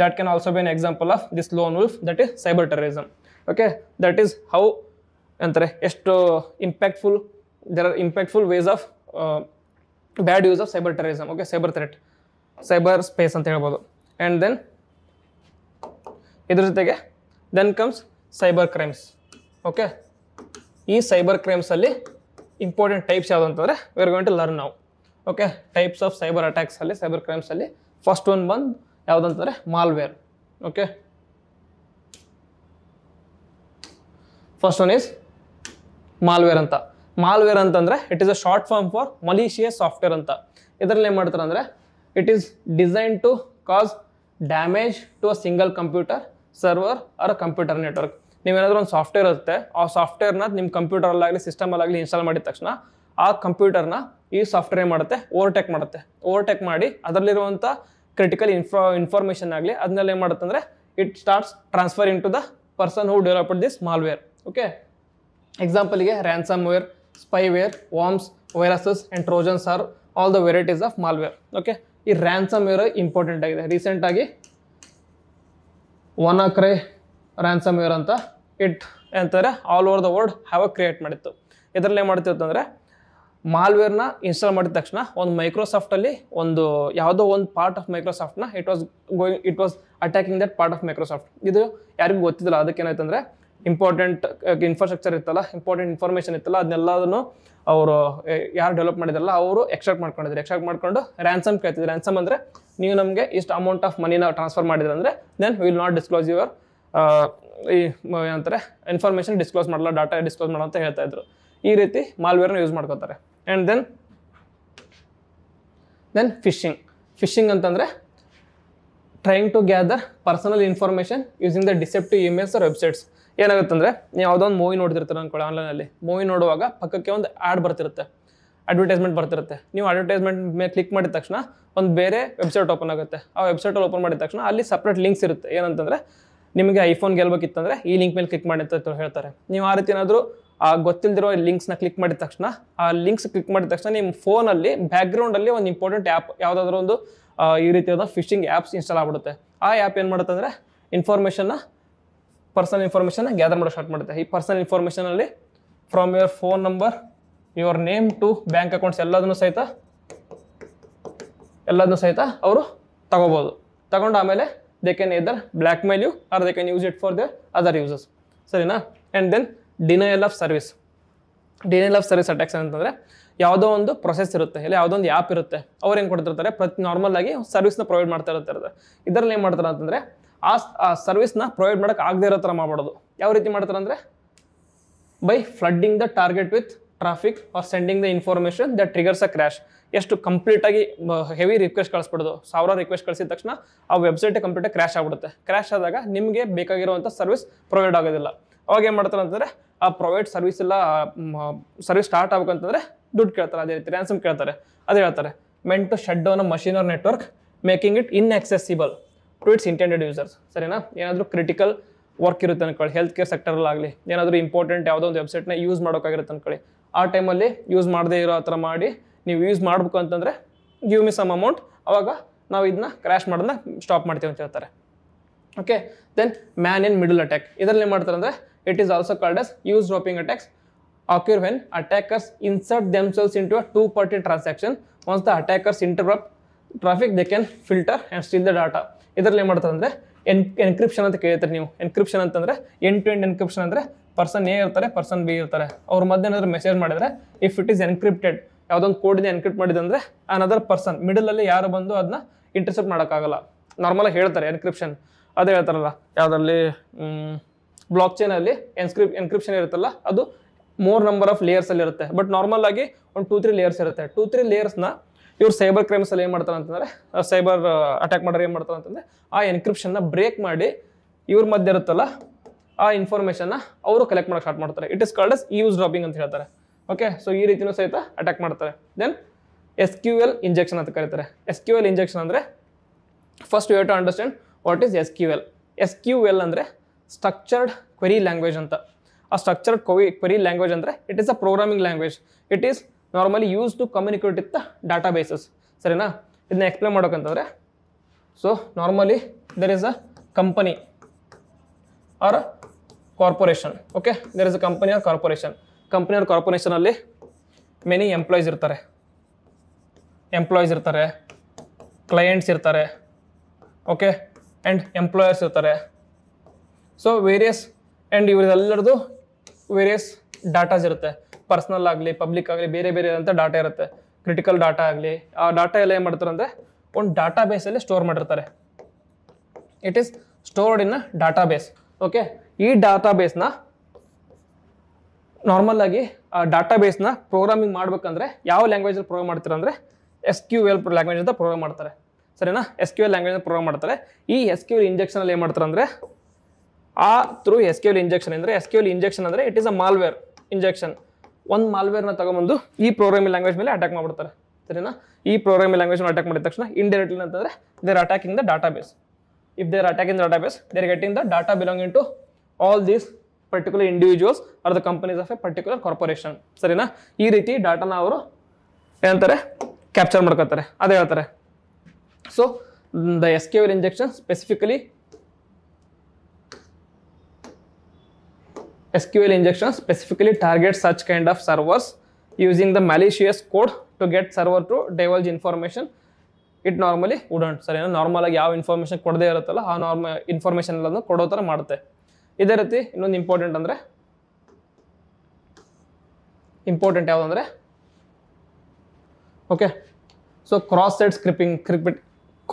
that can also be an example of this lone wolf that is cyber terrorism okay that is how ಅಂತಾರೆ ಎಷ್ಟು impactful there are impactful ways of bad use of cyber terrorism okay cyber threat cyber space ಅಂತ ಹೇಳ್ಬೋದು and then ಇದ್ರ ಜೊತೆಗೆ then comes cyber crimes okay ಈ cyber ಕ್ರೈಮ್ಸಲ್ಲಿ important types ಯಾವುದು ಅಂತಂದರೆ ವಿರ್ ಗೋಯಿಂಗ್ ಟು ಲರ್ನ್ ನಾವು ಓಕೆ ಟೈಪ್ಸ್ ಆಫ್ ಸೈಬರ್ ಅಟ್ಯಾಕ್ಸಲ್ಲಿ ಸೈಬರ್ ಕ್ರೈಮ್ಸಲ್ಲಿ ಫಸ್ಟ್ ಒನ್ ಬಂದು ಯಾವುದಂತಂದರೆ malware okay first one is malware ಅಂತ ಮಾಲ್ವೇರ್ ಅಂತಂದರೆ it is a short form for malicious software ಅಂತ ಇದರಲ್ಲಿ ಏನು ಮಾಡ್ತಾರೆ ಅಂದರೆ it is design to cause damage to a single computer server or a computer network ನೀವೇನಾದರೂ ಒಂದು ಸಾಫ್ಟ್ವೇರ್ ಇರುತ್ತೆ ಆ ಸಾಫ್ಟ್ವೇರ್ನ ನಿಮ್ಮ ಕಂಪ್ಯೂಟರಲ್ಲಾಗಲಿ ಸಿಸ್ಟಮಲ್ಲಾಗಲಿ ಇನ್ಸ್ಟಾಲ್ ಮಾಡಿದ ತಕ್ಷಣ ಆ ಕಂಪ್ಯೂಟರ್ನ ಈ ಸಾಫ್ಟ್ವೇರ್ ಮಾಡುತ್ತೆ ಓವರ್ಟೆಕ್ ಮಾಡುತ್ತೆ ಓವರ್ಟೆಕ್ ಮಾಡಿ ಅದರಲ್ಲಿರುವಂಥ ಕ್ರಿಟಿಕಲ್ ಇನ್ಫಾ ಇನ್ಫಾರ್ಮೇಷನ್ ಆಗಲಿ ಅದನ್ನೆಲ್ಲ ಏನು ಮಾಡುತ್ತೆ ಅಂದರೆ it starts transfer in to the person who developed this malware okay ಎಕ್ಸಾಂಪಲ್ಗೆ ransomware spyware worms viruses and trojans are all the varieties of malware okay ಈ ರ್ಯಾನ್ಸಮ್ ರ್ಯಾನ್ಸಮ್ವೇರ್ ಇಂಪಾರ್ಟೆಂಟ್ ಆಗಿದೆ ರೀಸೆಂಟಾಗಿ one ransomware ಅಂತ it ಅಂತಾರೆ all over the world have create ಮಾಡಿತ್ತು ಇದರಲ್ಲಿ ಏನು ಮಾಡ್ತಿತ್ತು ಅಂದರೆ ಮಾಲ್ವೇರ್ನ ಇನ್ಸ್ಟಾಲ್ ಮಾಡಿದ ತಕ್ಷಣ ಒಂದು ಮೈಕ್ರೋಸಾಫ್ಟಲ್ಲಿ ಒಂದು ಯಾವುದೋ ಒಂದು ಪಾರ್ಟ್ ಆಫ್ ಮೈಕ್ರೋಸಾಫ್ಟ್ನ it was going it was attacking that part of Microsoft ಇದು ಯಾರಿಗೂ ಗೊತ್ತಿಲ್ಲ ಅದಕ್ಕೇನಾಯ್ತಂದರೆ ಇಂಪಾರ್ಟೆಂಟ್ ಇನ್ಫ್ರಾಸ್ಟ್ರಕ್ಚರ್ ಇತ್ತಲ್ಲ ಇಂಪಾರ್ಟೆಂಟ್ ಇನ್ಫಾರ್ಮೇಷನ್ ಇತ್ತಲ್ಲ ಅದನ್ನೆಲ್ಲದನ್ನು ಅವರು ಯಾರು ಡೆವಲಪ್ ಮಾಡಿದಲ್ಲ ಅವರು ಎಕ್ಸ್ಟ್ರಾಕ್ಟ್ ಮಾಡ್ಕೊಂಡಿದ್ರು ಎಕ್ಸ್ಟ್ರಾಕ್ಟ್ ಮಾಡ್ಕೊಂಡು ರ್ಯಾನ್ಸಮ್ ಕೇಳ್ತಿದ್ರು ರ್ಯಾನ್ಸಮ್ ಅಂದರೆ ನೀವು ನಮಗೆ ಇಷ್ಟು ಅಮೌಂಟ್ ಆಫ್ ಮನಿನ ಟ್ರಾನ್ಸ್ಫರ್ ಮಾಡಿದ್ರೆ ಅಂದ್ರೆ then will not disclose your ಈ ಏನಂತಾರೆ ಇನ್ಫಾರ್ಮೇಷನ್ ಡಿಸ್ಕ್ಲೋಸ್ ಮಾಡಲ್ಲ ಡಾಟಾ ಡಿಸ್ಕ್ಲೋಸ್ ಮಾಡೋ ಅಂತ ಹೇಳ್ತಾ ಇದ್ರು ಈ ರೀತಿ ಮಾಲ್ವೇರ್ನ ಯೂಸ್ ಮಾಡ್ಕೋತಾರೆ and then then phishing phishing ಅಂತಂದರೆ trying to gather personal information using the deceptive emails or websites ಏನಾಗುತ್ತೆ ಅಂದರೆ ನೀವು ಯಾವುದೋ ಒಂದು ಮೂವಿ ನೋಡ್ತಿರ್ತಾರೆ ಅಂದ್ಕೊಳ್ಳಿ ಆನ್ಲೈನಲ್ಲಿ ಮೂವಿ ನೋಡುವಾಗ ಪಕ್ಕಕ್ಕೆ ಒಂದು ಆ್ಯಡ್ ಬರ್ತಿರುತ್ತೆ ಅಡ್ವರ್ಟೈಸ್ಮೆಂಟ್ ಬರ್ತಿರುತ್ತೆ ನೀವು ಅಡ್ವರ್ಟೈಸ್ಮೆಂಟ್ ಮೇಲೆ ಕ್ಲಿಕ್ ಮಾಡಿದ ತಕ್ಷಣ ಒಂದು ಬೇರೆ ವೆಬ್ಸೈಟ್ ಓಪನ್ ಆಗುತ್ತೆ ಆ ವೆಬ್ಸೈಟಲ್ಲಿ ಓಪನ್ ಮಾಡಿದ ತಕ್ಷಣ ಅಲ್ಲಿ ಸಪ್ರೇಟ್ ಲಿಂಕ್ಸ್ ಇರುತ್ತೆ ಏನಂತಂದರೆ ನಿಮಗೆ ಐಫೋನ್ ಗೆಲ್ಬೇಕಿತ್ತಂದರೆ ಈ ಲಿಂಕ್ ಮೇಲೆ ಕ್ಲಿಕ್ ಮಾಡಿ ಅಂತ ಹೇಳ್ತಾರೆ ನೀವು ಆ ರೀತಿ ಏನಾದರೂ ಆ ಗೊತ್ತಿಲ್ಲದಿರೋ ಲಿಂಕ್ಸ್ನ ಕ್ಲಿಕ್ ಮಾಡಿದ ತಕ್ಷಣ ಆ ಲಿಂಕ್ಸ್ ಕ್ಲಿಕ್ ಮಾಡಿದ ತಕ್ಷಣ ನಿಮ್ಮ ಫೋನಲ್ಲಿ ಬ್ಯಾಕ್ಗ್ರೌಂಡಲ್ಲಿ ಒಂದು ಇಂಪಾರ್ಟೆಂಟ್ ಆ್ಯಪ್ ಯಾವುದಾದ್ರೂ ಒಂದು ಈ ರೀತಿಯಾದ ಫಿಶಿಂಗ್ ಆ್ಯಪ್ಸ್ ಇನ್ಸ್ಟಾಲ್ ಆಗ್ಬಿಡುತ್ತೆ ಆ ಆ್ಯಪ್ ಏನು ಮಾಡುತ್ತೆ ಅಂದರೆ ಇನ್ಫಾರ್ಮೇಷನ್ನ ಪರ್ಸನಲ್ ಇನ್ಫಾರ್ಮೇಷನ್ನ ಗ್ಯಾದರ್ ಮಾಡೋ ಸ್ಟಾರ್ಟ್ ಮಾಡುತ್ತೆ ಈ ಪರ್ಸನಲ್ ಇನ್ಫಾರ್ಮೇಷನಲ್ಲಿ from your phone number your name to bank accounts ಎಲ್ಲದನ್ನು ಸಹಿತ ಎಲ್ಲದನ್ನು ಸಹಿತ ಅವರು ತಗೋಬೋದು ತಗೊಂಡು ಆಮೇಲೆ they can either blackmail you or they can use it for their other uses ಸರಿನಾ and then denial of service denial of service attacks ಅಂತಂದರೆ ಯಾವುದೋ ಒಂದು ಪ್ರೊಸೆಸ್ ಇರುತ್ತೆ ಇಲ್ಲ ಯಾವುದೋ ಒಂದು ಆ್ಯಪ್ ಇರುತ್ತೆ ಅವ್ರು ಏನು ಕೊಡ್ತಿರ್ತಾರೆ ಪ್ರತಿ ನಾರ್ಮಲಾಗಿ ಸರ್ವಿಸ್ನ ಪ್ರೊವೈಡ್ ಮಾಡ್ತಾ ಇರ್ತಾರೆ ಇದರಲ್ಲಿ ಏನು ಮಾಡ್ತಾರೆ ಅಂತಂದರೆ ಆ ಸರ್ವಿಸ್ನ ಪ್ರೊವೈಡ್ ಮಾಡೋಕೆ ಆಗದೆ ಇರೋ ಥರ ಮಾಡ್ಬಾರ್ದು ಯಾವ ರೀತಿ ಮಾಡ್ತಾರೆ ಅಂದರೆ by flooding the target with traffic or sending the information the triggers a crash ಎಷ್ಟು ಕಂಪ್ಲೀಟಾಗಿ ಹೆವಿ ರಿಕ್ವೆಸ್ಟ್ ಕಳಿಸ್ಬಿಡೋದು ಸಾವಿರಾರು ರಿಕ್ವೆಸ್ಟ್ ಕಳಿಸಿದ ತಕ್ಷಣ ಆ ವೆಬ್ಸೈಟ್ ಕಂಪ್ಲೀಟಾಗಿ ಕ್ರ್ಯಾಶ್ ಆಗಿಬಿಡುತ್ತೆ ಕ್ರ್ಯಾಶ್ ಆದಾಗ ನಿಮಗೆ ಬೇಕಾಗಿರುವಂಥ ಸರ್ವಿಸ್ ಪ್ರೊವೈಡ್ ಆಗೋದಿಲ್ಲ ಅವಾಗ ಏನು ಮಾಡ್ತಾರೆ ಅಂತಂದರೆ ಆ ಪ್ರೈವೇಟ್ ಸರ್ವಿಸ್ ಎಲ್ಲ ಸರ್ವಿಸ್ ಸ್ಟಾರ್ಟ್ ಆಗ್ಬೇಕಂತಂದ್ರೆ ದುಡ್ಡು ಕೇಳ್ತಾರೆ ಅದೇ ರೀತಿ ರ್ಯಾನ್ಸಮ್ ಕೇಳ್ತಾರೆ ಅದು ಹೇಳ್ತಾರೆ meant to shut down machine or network making it inaccessible to its intended users ಸರಿನಾ ಏನಾದರೂ ಕ್ರಿಟಿಕಲ್ ವರ್ಕ್ ಇರುತ್ತೆ ಅನ್ಕೊಳ್ಳಿ ಹೆಲ್ತ್ ಕೇರ್ ಸೆಕ್ಟರಲ್ಲಾಗಲಿ ಏನಾದರೂ ಇಂಪಾರ್ಟೆಂಟ್ ಯಾವುದೋ ಒಂದು ವೆಬ್ಸೈಟ್ನ ಯೂಸ್ ಮಾಡೋಕ್ಕಾಗಿರುತ್ತೆ ಅನ್ಕೊಳ್ಳಿ ಆ ಟೈಮಲ್ಲಿ ಯೂಸ್ ಮಾಡದೇ ಇರೋ ಆ ಥರ ಮಾಡಿ ನೀವು ಯೂಸ್ ಮಾಡಬೇಕು ಅಂತಂದರೆ ಗಿವ್ ಮಿ ಸಮ್ ಅಮೌಂಟ್ ಅವಾಗ ನಾವು ಇದನ್ನ ಕ್ರ್ಯಾಶ್ ಮಾಡೋದನ್ನ ಸ್ಟಾಪ್ ಮಾಡ್ತೀವಿ ಅಂತ ಹೇಳ್ತಾರೆ okay then man in middle attack ಇದರಲ್ಲಿ ಏನು ಮಾಡ್ತಾರೆ ಅಂದರೆ It is also called as eavesdropping attacks occur when attackers insert themselves into a two-party transaction. Once the attackers interrupt traffic, they can filter and steal the data. ಇದರಲ್ಲಿ ಏನು ಮಾಡ್ತಾರೆ ಅಂದರೆ N encryption ಅಂತ ಕೇಳ್ತೀರಿ ನೀವು ಎನ್ಕ್ರಿಪ್ಷನ್ ಅಂತಂದರೆ end to end encryption ಅಂದರೆ person A ಇರ್ತಾರೆ ಪರ್ಸನ್ ಬಿ ಇರ್ತಾರೆ ಅವ್ರ ಮಧ್ಯೆ ಏನಾದರೂ ಮೆಸೇಜ್ ಮಾಡಿದರೆ ಇಫ್ ಇಟ್ ಈಸ್ ಎನ್ಕ್ರಿಪ್ಟೆಡ್ ಯಾವುದೊಂದು ಕೋಡಿನ ಎನ್ಕ್ರಿಪ್ಟ್ ಮಾಡಿದೆ ಅನದರ್ ಪರ್ಸನ್ ಮಿಡಲಲ್ಲಿ ಯಾರು ಬಂದು ಅದನ್ನ ಇಂಟರ್ಸೆಪ್ಟ್ ಮಾಡೋಕ್ಕಾಗಲ್ಲ ನಾರ್ಮಲಾಗಿ ಹೇಳ್ತಾರೆ ಎನ್ಕ್ರಿಪ್ಷನ್ ಅದೇ ಹೇಳ್ತಾರಲ್ಲ ಯಾವುದರಲ್ಲಿ ಬ್ಲಾಕ್ ಚೈನಲ್ಲಿ ಎನ್ಸ್ಕ್ರಿಪ್ ಎನ್ಕ್ರಿಪ್ಷನ್ ಇರುತ್ತಲ್ಲ ಅದು ಮೋರ್ ನಂಬರ್ ಆಫ್ ಲೇಯರ್ಸ್ ಅಲ್ಲಿ ಇರುತ್ತೆ ಬಟ್ ನಾರ್ಮಲ್ ಆಗಿ ಒಂದು ಟೂ ತ್ರೀ ಲೇಯರ್ಸ್ ಇರುತ್ತೆ ಟೂ ತ್ರೀ ಲೇಯರ್ಸ್ನ ಇವ್ರು ಸೈಬರ್ ಕ್ರೈಮ್ಸ್ ಅಲ್ಲಿ ಏನು ಮಾಡ್ತಾರೆ ಅಂತಂದರೆ ಸೈಬರ್ ಅಟ್ಯಾಕ್ ಮಾಡ್ರೆ ಏನು ಮಾಡ್ತಾರೆ ಅಂತಂದರೆ ಆ ಎನ್ಕ್ರಿಪ್ಷನ್ನ ಬ್ರೇಕ್ ಮಾಡಿ ಇವ್ರ ಮಧ್ಯೆ ಇರುತ್ತಲ್ಲ ಆ ಇನ್ಫಾರ್ಮೇಷನ್ನ ಅವರು ಕಲೆಕ್ಟ್ ಮಾಡೋಕೆ ಸ್ಟಾರ್ಟ್ ಮಾಡ್ತಾರೆ it is called eavesdropping ಅಂತ ಹೇಳ್ತಾರೆ ಓಕೆ ಸೊ ಈ ರೀತಿಯೂ ಸಹಿತ ಅಟ್ಯಾಕ್ ಮಾಡ್ತಾರೆ then S Q L injection ಅಂತ ಕರೀತಾರೆ ಎಸ್ ಕ್ಯೂ ಎಲ್ ಇಂಜೆಕ್ಷನ್ ಅಂದರೆ first you to understand what is S Q L S Q L ಅಂದರೆ ಸ್ಟ್ರಕ್ಚರ್ಡ್ ಕ್ವೆರಿ ಲ್ಯಾಂಗ್ವೇಜ್ ಅಂತ ಆ ಸ್ಟ್ರಕ್ಚರ್ಡ್ ಕ್ವರಿ ಕ್ವೆರಿ ಲ್ಯಾಂಗ್ವೇಜ್ ಅಂದರೆ it is a programming language it is normally use to communicate with the databases ಸರಿನಾ ಇದನ್ನ explain ಮಾಡೋಕ್ಕಂತಂದರೆ so normally there is a company or corporation okay there is a company or corporation company or ಕಾರ್ಪೊರೇಷನಲ್ಲಿ many employees ಇರ್ತಾರೆ employees ಇರ್ತಾರೆ clients ಇರ್ತಾರೆ okay and employers ಇರ್ತಾರೆ so various and ಇವರೆಲ್ಲರದು various datas ಇರುತ್ತೆ ಪರ್ಸ್ನಲ್ ಆಗಲಿ public ಆಗಲಿ ಬೇರೆ ಬೇರೆ ಅಂತ ಡಾಟಾ ಇರುತ್ತೆ ಕ್ರಿಟಿಕಲ್ ಡಾಟಾ ಆಗಲಿ ಆ ಡಾಟಾ ಎಲ್ಲ ಏನು ಮಾಡ್ತಾರೆ ಅಂದರೆ ಒಂದು ಡಾಟಾ ಬೇಸಲ್ಲಿ ಸ್ಟೋರ್ ಮಾಡಿರ್ತಾರೆ it is stored in a database okay ಈ ಡಾಟಾ ಬೇಸ್ನ ನಾರ್ಮಲ್ ಆಗಿ ಆ ಡಾಟಾ ಬೇಸ್ನ ಪ್ರೋಗ್ರಾಮಿಂಗ್ ಮಾಡಬೇಕಂದ್ರೆ ಯಾವ ಲ್ಯಾಂಗ್ವೇಜಲ್ಲಿ ಪ್ರೋಗ್ರಾಮ್ ಮಾಡ್ತೀರ ಅಂದರೆ ಎಸ್ ಕ್ಯೂ ಎಲ್ ಲ್ಯಾಂಗ್ವೇಜ್ ಅಂತ ಪ್ರೋಗ್ರಾಮ್ ಮಾಡ್ತಾರೆ ಸರಿನಾ S Q L language program ಮಾಡ್ತಾರೆ ಈ ಎಸ್ ಕ್ಯೂ ಎಲ್ ಇಂಜೆಕ್ಷನಲ್ಲಿ ಏನು ಮಾಡ್ತಾರೆ ಅಂದರೆ ಆ ಥ್ರೂ ಎಸ್ ಕ್ಯೂಲ್ ಇಂಜೆಕ್ಷನ್ ಅಂದರೆ ಎಸ್ ಎಲ್ ಇಂಜೆಕ್ಷನ್ ಅಂದರೆ it is a malware injection ಒಂದು ಮಾಲ್ವೇರ್ನ ತಗೊಂಬಂದು ಈ ಪ್ರೋಗ್ರಾಮಿಂಗ್ ಲ್ಯಾಂಗ್ವೇಜ್ ಮೇಲೆ ಅಟ್ಯಾಕ್ ಮಾಡಿಬಿಡ್ತಾರೆ ಸರಿನಾ ಈ ಪ್ರೋಗ್ರಾಮಿಂಗ್ ಲ್ಯಾಂಗ್ವೇಜ್ನ ಅಟ್ಯಾಕ್ ಮಾಡಿದ ತಕ್ಷಣ ಇಂಡೈರೆಕ್ಟ್ಲಿ ಅಂತಂದರೆ they're attacking the database if they're attacking the database they're getting the data belonging to all these particular individuals or the companies of a particular corporation ಸರಿನಾ ಈ ರೀತಿ ಡಾಟಾನ ಅವರು ಏನಂತಾರೆ capture ಮಾಡ್ಕೋತಾರೆ ಅದೇ ಹೇಳ್ತಾರೆ so the S K injection specifically SQL injection specifically targets such kind of servers using the malicious code to get server to divulge information it normally wouldn't sir ಏನೋ normal ಆಗಿ ಯಾವ ಇನ್ಫಾರ್ಮೇಷನ್ ಕೊಡದೇ ಇರುತ್ತಲ್ಲ ಆ ನಾರ್ಮ information ಎಲ್ಲದನ್ನು ಕೊಡೋ ಥರ ಮಾಡುತ್ತೆ ಇದೇ ರೀತಿ ಇನ್ನೊಂದು ಇಂಪಾರ್ಟೆಂಟ್ ಅಂದರೆ ಇಂಪಾರ್ಟೆಂಟ್ ಯಾವುದಂದರೆ okay so cross site scripting script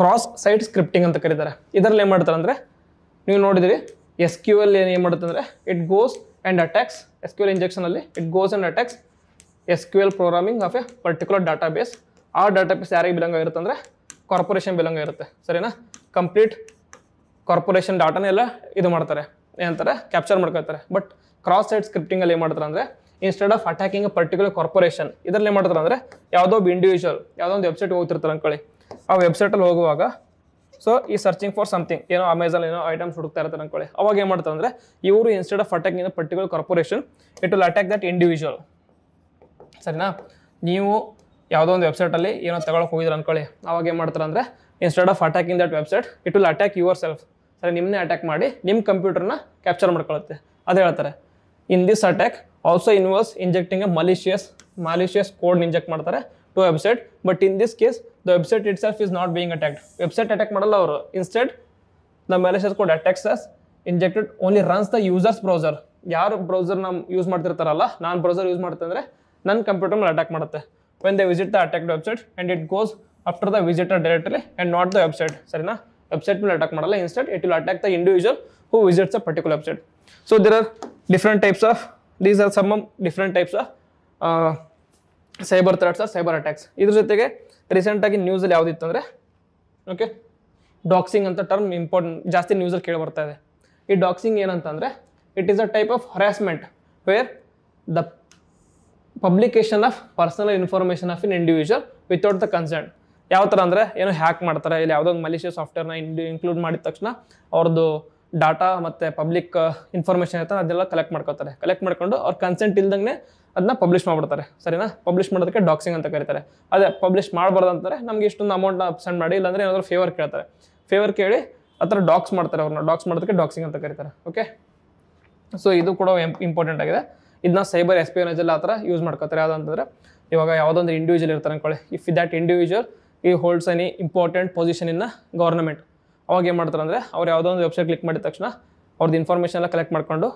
cross site scripting ಅಂತ ಕರೀತಾರೆ ಇದರಲ್ಲಿ ಏನು ಮಾಡ್ತಾರೆ ಅಂದರೆ ನೀವು ನೋಡಿದಿರಿ ಎಸ್ ಕ್ಯೂ ಎಲ್ ಏನು ಏನು ಮಾಡುತ್ತೆ ಅಂದರೆ it goes and attacks S Q L ಇಂಜೆಕ್ಷನಲ್ಲಿ it goes and attacks S Q L programming of a particular database ಆ ಡಾಟಾ ಬೇಸ್ ಯಾರಿಗೆ ಬಿಲಾಂಗ್ ಆಗಿರುತ್ತೆ ಅಂದರೆ ಕಾರ್ಪೊರೇಷನ್ ಬಿಲಾಂಗ್ ಆಗಿರುತ್ತೆ ಸರಿನಾ ಕಂಪ್ಲೀಟ್ ಕಾರ್ಪೊರೇಷನ್ ಡಾಟಾನೇ ಎಲ್ಲ ಇದು ಮಾಡ್ತಾರೆ ಏನಂತಾರೆ ಕ್ಯಾಪ್ಚರ್ ಮಾಡ್ಕೊಳ್ತಾರೆ ಬಟ್ ಕ್ರಾಸ್ ಸೈಡ್ ಸ್ಕ್ರಿಪ್ಟಿಂಗಲ್ಲಿ ಏನು ಮಾಡ್ತಾರೆ ಅಂದರೆ instead of attacking particular corporation ಇದರಲ್ಲಿ ಏನು ಮಾಡ್ತಾರೆ ಅಂದರೆ ಯಾವುದೋ ಒಬ್ಬ ಇಂಡಿವಿಜುವಲ್ ಯಾವುದೋ ಒಂದು ವೆಬ್ಸೈಟ್ ಹೋಗ್ತಿರ್ತಾರೆ ಅಂದ್ಕೊಳ್ಳಿ ಆ ವೆಬ್ಸೈಟಲ್ಲಿ ಹೋಗುವಾಗ ಸೊ ಈ ಸರ್ಚಿಂಗ್ ಫಾರ್ ಸಮಥಿಂಗ್ ಏನೋ ಅಮೆಝಾನ್ ಏನೋ ಐಟಮ್ಸ್ ಹುಡುಕ್ತಾ ಇರ್ತಾರೆ ಅನ್ಕೊಳ್ಳಿ ಅವಾಗ ಏನು ಮಾಡ್ತಾರೆ ಅಂದರೆ ಇವರು instead of attack in particular corporation it will attack that individual ಸರಿನಾ ನೀವು ಯಾವುದೋ ಒಂದು ವೆಬ್ಸೈಟಲ್ಲಿ ಏನೋ ತಗೊಳಕ್ಕೆ ಹೋಗಿದ್ರೆ ಅನ್ಕೊಳ್ಳಿ ಅವಾಗ ಏನು ಮಾಡ್ತಾರೆ ಅಂದರೆ instead of attack in that website it will attack yourself ಸರಿ ನಿಮ್ಮನ್ನೇ ಅಟ್ಯಾಕ್ ಮಾಡಿ ನಿಮ್ಮ ಕಂಪ್ಯೂಟರ್ನ ಕ್ಯಾಪ್ಚರ್ ಮಾಡ್ಕೊಳ್ಳುತ್ತೆ ಅದು ಹೇಳ್ತಾರೆ in this attack also involves injecting a malicious malicious code inject ಮಾಡ್ತಾರೆ to website but in this case the website itself is not being attacked website attack ಮಾಡಲ್ಲ ಅವರು instead the managers code attacks injected only runs the users browser ಯಾರು browser ನಮ್ಮ use ಮಾಡ್ತಿರ್ತಾರಲ್ಲ ನಾನು browser use ಅಂದರೆ ನನ್ನ computer ಮೇಲೆ attack ಮಾಡುತ್ತೆ when the visit the attacked website and it goes after the visitor directly and not the website ಸರಿನಾ website ಮೇಲೆ ಅಟ್ಯಾಕ್ ಮಾಡಲ್ಲ instead it will attack the individual who visits a particular website so there are different types of these are some different types of cyber threats or cyber attacks ಇದ್ರ ಜೊತೆಗೆ ರೀಸೆಂಟಾಗಿ ನ್ಯೂಸಲ್ಲಿ ಯಾವುದಿತ್ತು ಅಂದರೆ okay ಡಾಕ್ಸಿಂಗ್ ಅಂತ term important ಜಾಸ್ತಿ ನ್ಯೂಸಲ್ಲಿ ಕೇಳಿ ಬರ್ತಾ ಇದೆ ಈ ಡಾಕ್ಸಿಂಗ್ ಏನಂತಂದರೆ it is a type of harassment where the publication of personal information of in individual without the concern ಯಾವ ಥರ ಅಂದರೆ ಏನೋ ಹ್ಯಾಕ್ ಮಾಡ್ತಾರೆ ಇಲ್ಲಿ ಯಾವುದೋ ಒಂದು ಮಲೇಷಿಯಾ ಸಾಫ್ಟ್ವೇರ್ನ ಇನ್ ಇನ್ಕ್ಲೂಡ್ ಮಾಡಿದ ತಕ್ಷಣ ಅವ್ರದ್ದು ಡಾಟಾ ಮತ್ತು ಪಬ್ಲಿಕ್ ಇನ್ಫಾರ್ಮೇಷನ್ ಇರ್ತಾರೆ ಅದೆಲ್ಲ ಕಲೆಕ್ಟ್ ಮಾಡ್ಕೋತಾರೆ ಕಲೆಕ್ಟ್ ಮಾಡ್ಕೊಂಡು ಅವ್ರ ಕನ್ಸೆಂಟ್ ಇಲ್ದಂಗೆ ಅದನ್ನ ಪಬ್ಲಿಷ್ ಮಾಡ್ಬಿಡ್ತಾರೆ ಸರಿನಾ ಪಬ್ಲಿಷ್ ಮಾಡೋದಕ್ಕೆ ಡಾಕ್ಸಿಂಗ್ ಅಂತ ಕರೀತಾರೆ ಅದೇ ಪಬ್ಲಿಷ್ ಮಾಡ್ಬಾರ್ದು ಅಂತಾರೆ ನಮಗೆ ಇಷ್ಟೊಂದು ಅಮೌಂಟ್ನ ಸೆಂಡ್ ಮಾಡಿ ಇಲ್ಲಾಂದರೆ ಏನಾದರೂ ಫೇವರ್ ಕೇಳ್ತಾರೆ ಫೇವರ್ ಕೇಳಿ ಆ ಥರ ಡಾಕ್ಸ್ ಮಾಡ್ತಾರೆ ಅವ್ರನ್ನ ಡಾಕ್ಸ್ ಮಾಡೋದಕ್ಕೆ ಡಾಕ್ಸಿಂಗ್ ಅಂತ ಕರೀತಾರೆ ಓಕೆ ಸೊ ಇದು ಕೂಡ ಇಂಪಾರ್ಟೆಂಟ್ ಆಗಿದೆ ಇದನ್ನ ಸೈಬರ್ ಎಲ್ಲ ಆ ಥರ ಯೂಸ್ ಮಾಡ್ಕೋತಾರೆ ಯಾವುದಂದ್ರೆ ಇವಾಗ ಯಾವುದೊಂದು ಇಂಡಿವಿಜುವಲ್ ಇರ್ತಾರೆ ಅನ್ಕೊಳ್ಳಿ ಇಫ್ ದ್ಯಾಟ್ ಇಂಡಿವಿಜುವಲ್ ಈ holds any important position in government ಅವಾಗ ಏನು ಮಾಡ್ತಾರೆ ಅಂದರೆ ಅವ್ರು ಯಾವುದೋ ಒಂದು ವೆಬ್ಸೈಟ್ ಕ್ಲಿಕ್ ಮಾಡಿದ ತಕ್ಷಣ ಅವ್ರದ್ದು ಇನ್ಫಾರ್ಮೇಷನ್ ಎಲ್ಲ ಕಲೆಕ್ಟ್ ಮಾಡಿಕೊಂಡು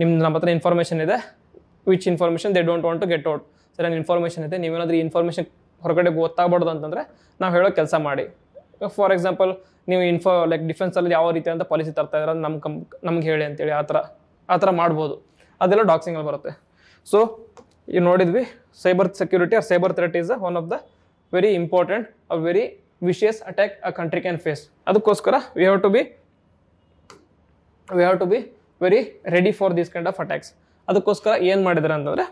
ನಿಮ್ಮ ನಮ್ಮ ಹತ್ರ ಇನ್ಫಾರ್ಮೇಷನ್ ಇದೆ which information they don't want to get out ಸರಿ ನನ್ನ ಇನ್ಫಾರ್ಮೇಷನ್ ಇದೆ ನೀವೇನಾದ್ರೂ ಈ ಇನ್ಫಾರ್ಮೇಷನ್ ಹೊರಗಡೆ ಗೊತ್ತಾಗ್ಬಾರ್ದು ಅಂತಂದರೆ ನಾವು ಹೇಳೋ ಕೆಲಸ ಮಾಡಿ ಫಾರ್ ಎಕ್ಸಾಂಪಲ್ ನೀವು ಇನ್ಫೋ ಲೈಕ್ ಡಿಫೆನ್ಸಲ್ಲಿ ಯಾವ ರೀತಿ ಅಂತ ಪಾಲಿಸಿ ತರ್ತಾ ಇದ್ರೆ ನಮ್ಮ ಕಂಪ್ ನಮ್ಗೆ ಹೇಳಿ ಅಂತೇಳಿ ಆ ಥರ ಆ ಥರ ಮಾಡ್ಬೋದು ಅದೆಲ್ಲ ಡಾಕ್ಸಿಂಗಲ್ಲಿ ಬರುತ್ತೆ ಸೊ ಈಗ ನೋಡಿದ್ವಿ cyber security or cyber threat is one of the very important a very vicious attack a country can face ಅದಕ್ಕೋಸ್ಕರ we have to be we have to be very ready for this kind of attacks ಅದಕ್ಕೋಸ್ಕರ ಏನು ಮಾಡಿದ್ದಾರೆ ಅಂತಂದರೆ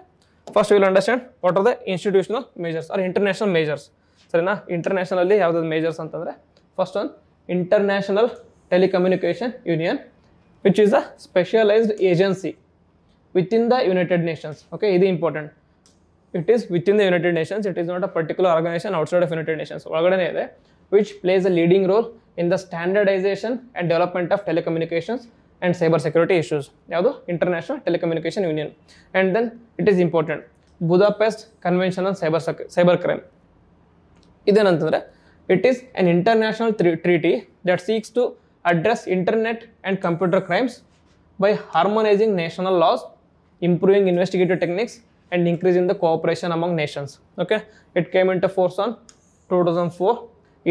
first will understand what are the institutional measures or international measures ಸರಿನಾ ಇಂಟರ್ನ್ಯಾಷನಲ್ಲಿ ಯಾವುದಾದ್ರು measures ಅಂತಂದರೆ first one international telecommunication union which is a specialised agency with in the United Nations okay ಇದು important it is within the United Nations. It is not a particular organization outside of United Nations. So, which plays a leading role in the standardization and development of telecommunications and cyber security issues. Yadu International Telecommunication Union. And then it is important. Budapest Convention on Cyber Cybercrime. ಇದೇನಂತಂದರೆ it is an international treaty that seeks to address internet and computer crimes by harmonising national laws improving investigative techniques and and increase in the cooperation okay it came it force on two on four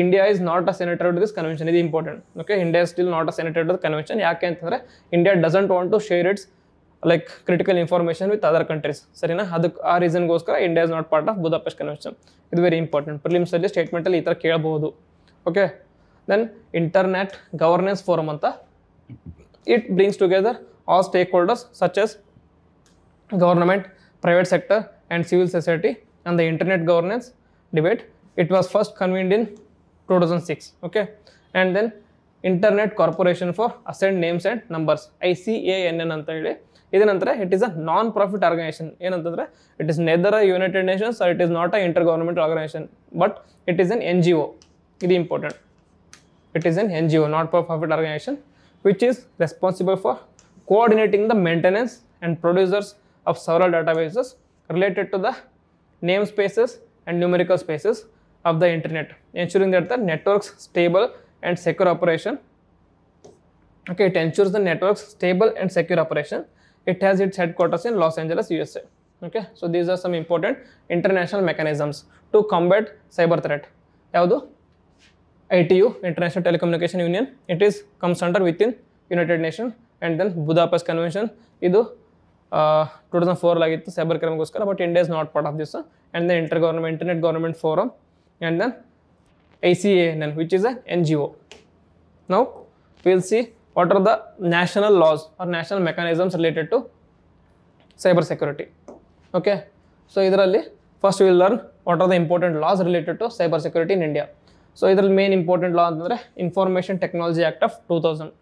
India is not a senator to this convention ಇದು important okay India till not a senator the convention ಯಾಕೆ ಅಂತಂದರೆ India doesn't want to share its like critical information with other countries ಸರಿನಾ ಅದಕ್ಕೆ ಆ ರೀಸನ್ಗೋಸ್ಕರ India is not part of Budapest convention ಇದು very important ಪ್ರಿಲಿಮ್ಸಲ್ಲಿ ಸ್ಟೇಟ್ಮೆಂಟಲ್ಲಿ ಈ ಥರ ಕೇಳಬಹುದು okay then internet governance forum ಅಂತ it brings together all stakeholders such as government private sector and civil society and the internet governance debate it was first convened in 2006 okay and then internet corporation for assigned names and numbers icann anta it is a non-profit organization. It is neither a United Nations or it is not an intergovernmental organization, but it is an NGO. It is important. It is an NGO, not-profit a organization, which is responsible for coordinating the maintenance and producers' of several databases related to the namespaces and numerical spaces of the internet, ensuring that the network's stable and secure operation. Okay, it ensures the network's stable and secure operation. It has its headquarters in Los Angeles, USA. Okay, so these are some important international mechanisms to combat cyber threat. Yavadu, ITU, International Telecommunication Union, it is comes under within United Nations and then Budapest Convention. Idu two thousand ಆಗಿತ್ತು cyber ಕ್ರೈಮ್ಗೋಸ್ಕರ but India is not part of this and then inter government internet government forum and then I C A N N which is a N G O now will see what are the national laws or national mechanisms related to cyber security okay so ಇದರಲ್ಲಿ first will learn what are the important laws related to cyber security in India so ಇದರಲ್ಲಿ main important law ಅಂತಂದರೆ information technology act of two thousand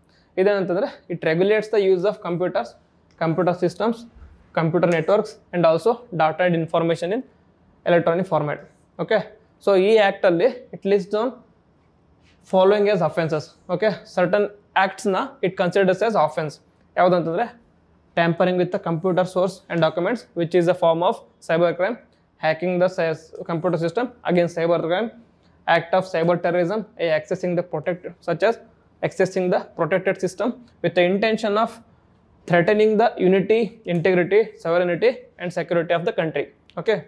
ಇದೇನಂತಂದರೆ it regulates the use of computers computer systems, computer networks and also data and information in electronic format. Okay. So, E Act ಅಲ್ಲಿ it lists on following as offences. Okay. Certain acts na it considers as offence. tampering with the computer source and documents which is a form of cybercrime. hacking the computer system against cybercrime, act of cyber terrorism, accessing the protected such as accessing the protected system with the intention of threatening the unity, integrity, sovereignty, and security of the country. Okay.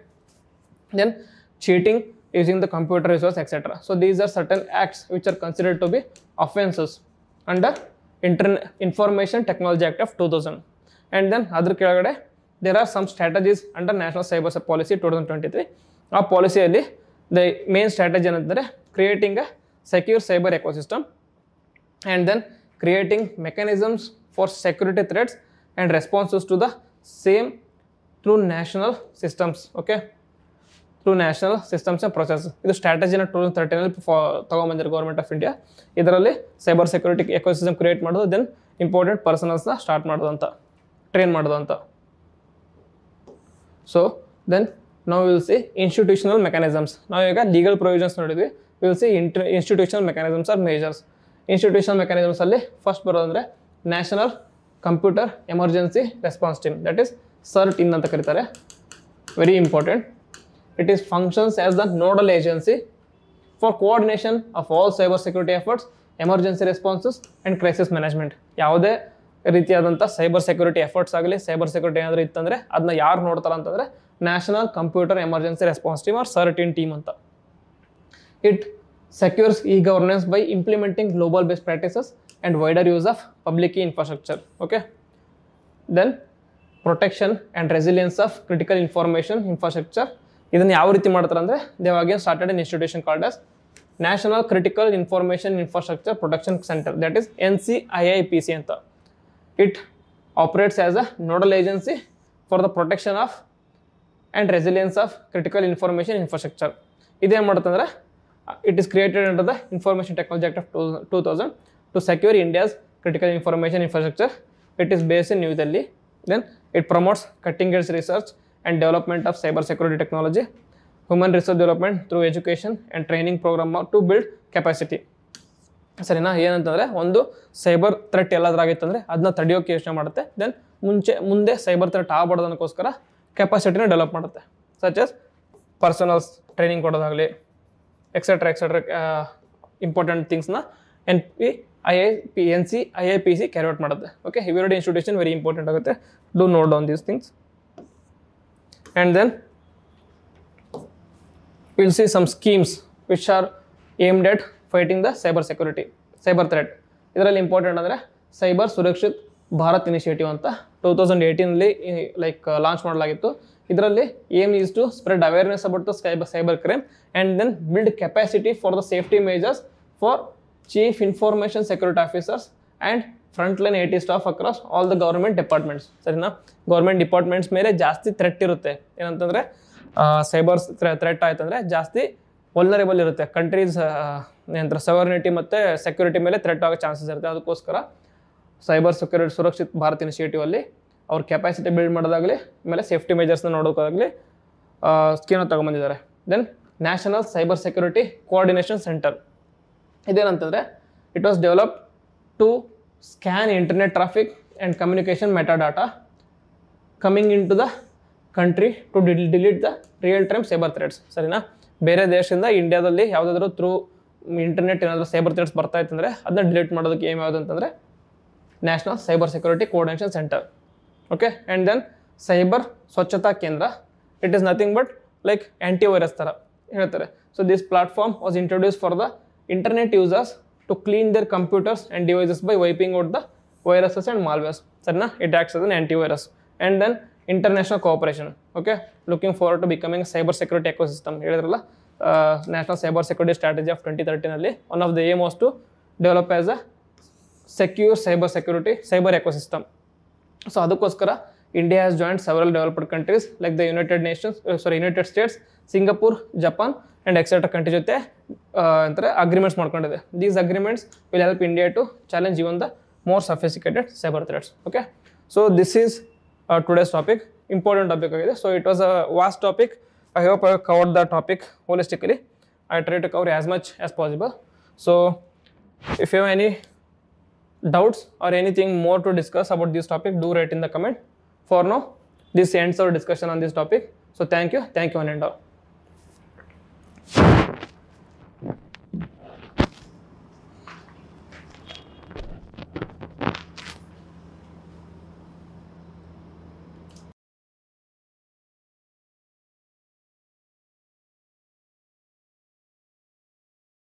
Then cheating, using the computer resource, etc. So these are certain acts which are considered to be offences under Inter- Information Technology Act of 2000. And then other ಕೆಳಗಡೆ there are some strategies under National Cyber Policy 2023. policy ಪಾಲಿಸಿಯಲ್ಲಿ the main strategy ಏನಂತಂದರೆ creating a secure cyber ecosystem, and then creating mechanisms. for security threats and responses to the same through national systems okay through national systems process ಇದು ಸ್ಟ್ರಾಟಜಿನ two thousand ತರ್ಟೀನಲ್ಲಿ ತಗೊಂಬಂದಿರೋ government of India ಇದರಲ್ಲಿ cyber security ecosystem create ಮಾಡೋದು then important ಪರ್ಸನಲ್ಸ್ನ start ಮಾಡೋದು ಅಂತ train ಮಾಡೋದು ಅಂತ ಸೊ ದೆನ್ ನಾವು ವಿಲ್ ಸಿ ಇನ್ಸ್ಟಿಟ್ಯೂಷನಲ್ ಮೆಕಾನಿಸಮ್ಸ್ ನಾವೀಗ ಲೀಗಲ್ ಪ್ರೊವಿಷನ್ಸ್ ನೋಡಿದ್ವಿ will see intra institutional mechanisms or measures institutional ಮೆಕಾನಿಸಮ್ಸಲ್ಲಿ ಫಸ್ಟ್ ಬರೋದಂದರೆ national computer emergency response team that is CERT team ಅಂತ ಕರೀತಾರೆ very important it is functions as the nodal agency for coordination of all cyber security efforts emergency responses and crisis management ಯಾವುದೇ ರೀತಿಯಾದಂಥ cyber security efforts ಆಗಲಿ cyber security ಏನಾದರೂ ಇತ್ತಂದರೆ ಅದನ್ನ ಯಾರು ನೋಡ್ತಾರೆ ಅಂತಂದರೆ national computer emergency response team or CERT In team ಅಂತ it secures e governance by implementing global best practices and wider use of public key infrastructure. Okay. Then protection and resilience of critical information infrastructure. ಇದನ್ನು ಯಾವ ರೀತಿ ಮಾಡ್ತಾರೆ ಅಂದರೆ they've again started in institution called national critical information infrastructure protection centre that is N C I I P C ಅಂತ it operates as a nodal agency for the protection of and resilience of critical information infrastructure ಇದೇನು ಮಾಡ್ತಂದ್ರೆ it is created under the information technology act of two two thousand to secure India's critical information infrastructure. It is based in New Delhi. Then it promotes cutting edge research and development of cyber security technology, human resource development through education and training program to build capacity. Sir, na ye na thandre. Ondo cyber threat ella dragi thandre. Adna thadiyo kishna madte. Then munche munde cyber threat tha koskara capacity na develop madte. Such as personal training kora etc. etc. important things na and I I P N C I I P C carry out ಮಾಡುತ್ತೆ okay ಇವೆರಡು institution very important ಆಗುತ್ತೆ do note down these things and then will see some schemes which are aimed at fighting the cyber security cyber threat ಇದರಲ್ಲಿ important ಅಂದರೆ cyber Surakshit Bharat initiative ಅಂತ two thousand ಏಯ್ಟೀನಲ್ಲಿ like launch ಮಾಡಲಾಗಿತ್ತು ಇದರಲ್ಲಿ aim is to spread awareness about the cyber cyber crime and then build capacity for the safety measures for chief Information security officers and frontline I T staff across all the government departments ಸರಿನಾ government departments ಮೇಲೆ ಜಾಸ್ತಿ threat ಇರುತ್ತೆ ಏನಂತಂದರೆ cyber threat ಆಯ್ತಂದರೆ ಜಾಸ್ತಿ vulnerable ಇರುತ್ತೆ countries ಏನಂತ sovereignty ಮತ್ತು security ಮೇಲೆ ಥ್ರೆಟ್ ಆಗೋ ಚಾನ್ಸಸ್ ಇರುತ್ತೆ ಅದಕ್ಕೋಸ್ಕರ ಸೈಬರ್ ಸೆಕ್ಯೂರಿಟಿ ಸುರಕ್ಷಿತ ಭಾರತ್ ಇನಿಷಿಯೇಟಿವಲ್ಲಿ ಅವ್ರ ಕೆಪಾಸಿಟಿ ಬಿಲ್ಡ್ ಮಾಡೋದಾಗಲಿ ಆಮೇಲೆ ಸೇಫ್ಟಿ ಮೇಜರ್ಸ್ನ ನೋಡೋಕ್ಕಾಗಲಿ ಸ್ಕೀಮನ್ನು ತೊಗೊಂಬಂದಿದ್ದಾರೆ then national cyber security coordination centre ಇದೇನಂತಂದರೆ it was develop to scan internet traffic and communication metadata coming in to the country to ಡಿ delete the real time cyber threats ಸರಿನಾ ಬೇರೆ ದೇಶದಿಂದ ಇಂಡಿಯಾದಲ್ಲಿ ಯಾವುದಾದ್ರೂ ಥ್ರೂ ಇಂಟರ್ನೆಟ್ ಏನಾದರೂ ಸೈಬರ್ ಥ್ರೆಡ್ಸ್ ಬರ್ತಾ ಇತ್ತಂದರೆ ಅದನ್ನ ಡಿಲೀಟ್ ಮಾಡೋದಕ್ಕೆ ಏಮ್ ಯಾವುದು ಅಂತಂದರೆ national cyber security coordination centre okay and then cyber Swachhta Kendra it is nothing but like antivirus ಥರ ಹೇಳ್ತಾರೆ so this platform was introduce for the internet users to clean their computers and devices by wiping out the viruses and malwares. Sarna, it acts as an antivirus. And then international cooperation. Okay, looking forward to becoming a cyber security ecosystem. Uh, National Cyber Security Strategy of 2013. One of the aim was to develop as a secure cyber security cyber ecosystem. So ಅದಕ್ಕೋಸ್ಕರ India has joined several developed countries like the United Nations, uh, sorry, United States Singapore Japan and etcetera country ಜೊತೆ ಅಂತಾರೆ agreements ಮಾಡ್ಕೊಂಡಿದೆ these agreements will help India to challenge even the more sophisticated cyber threats okay so this is today's topic important topic ಆಗಿದೆ so it was a vast topic I hope I cover the topic holistically I try to cover as much as possible so if you any doubts or anything more to discuss about this topic do write in the comment for now this ends our discussion on this topic so thank you thank you one and all you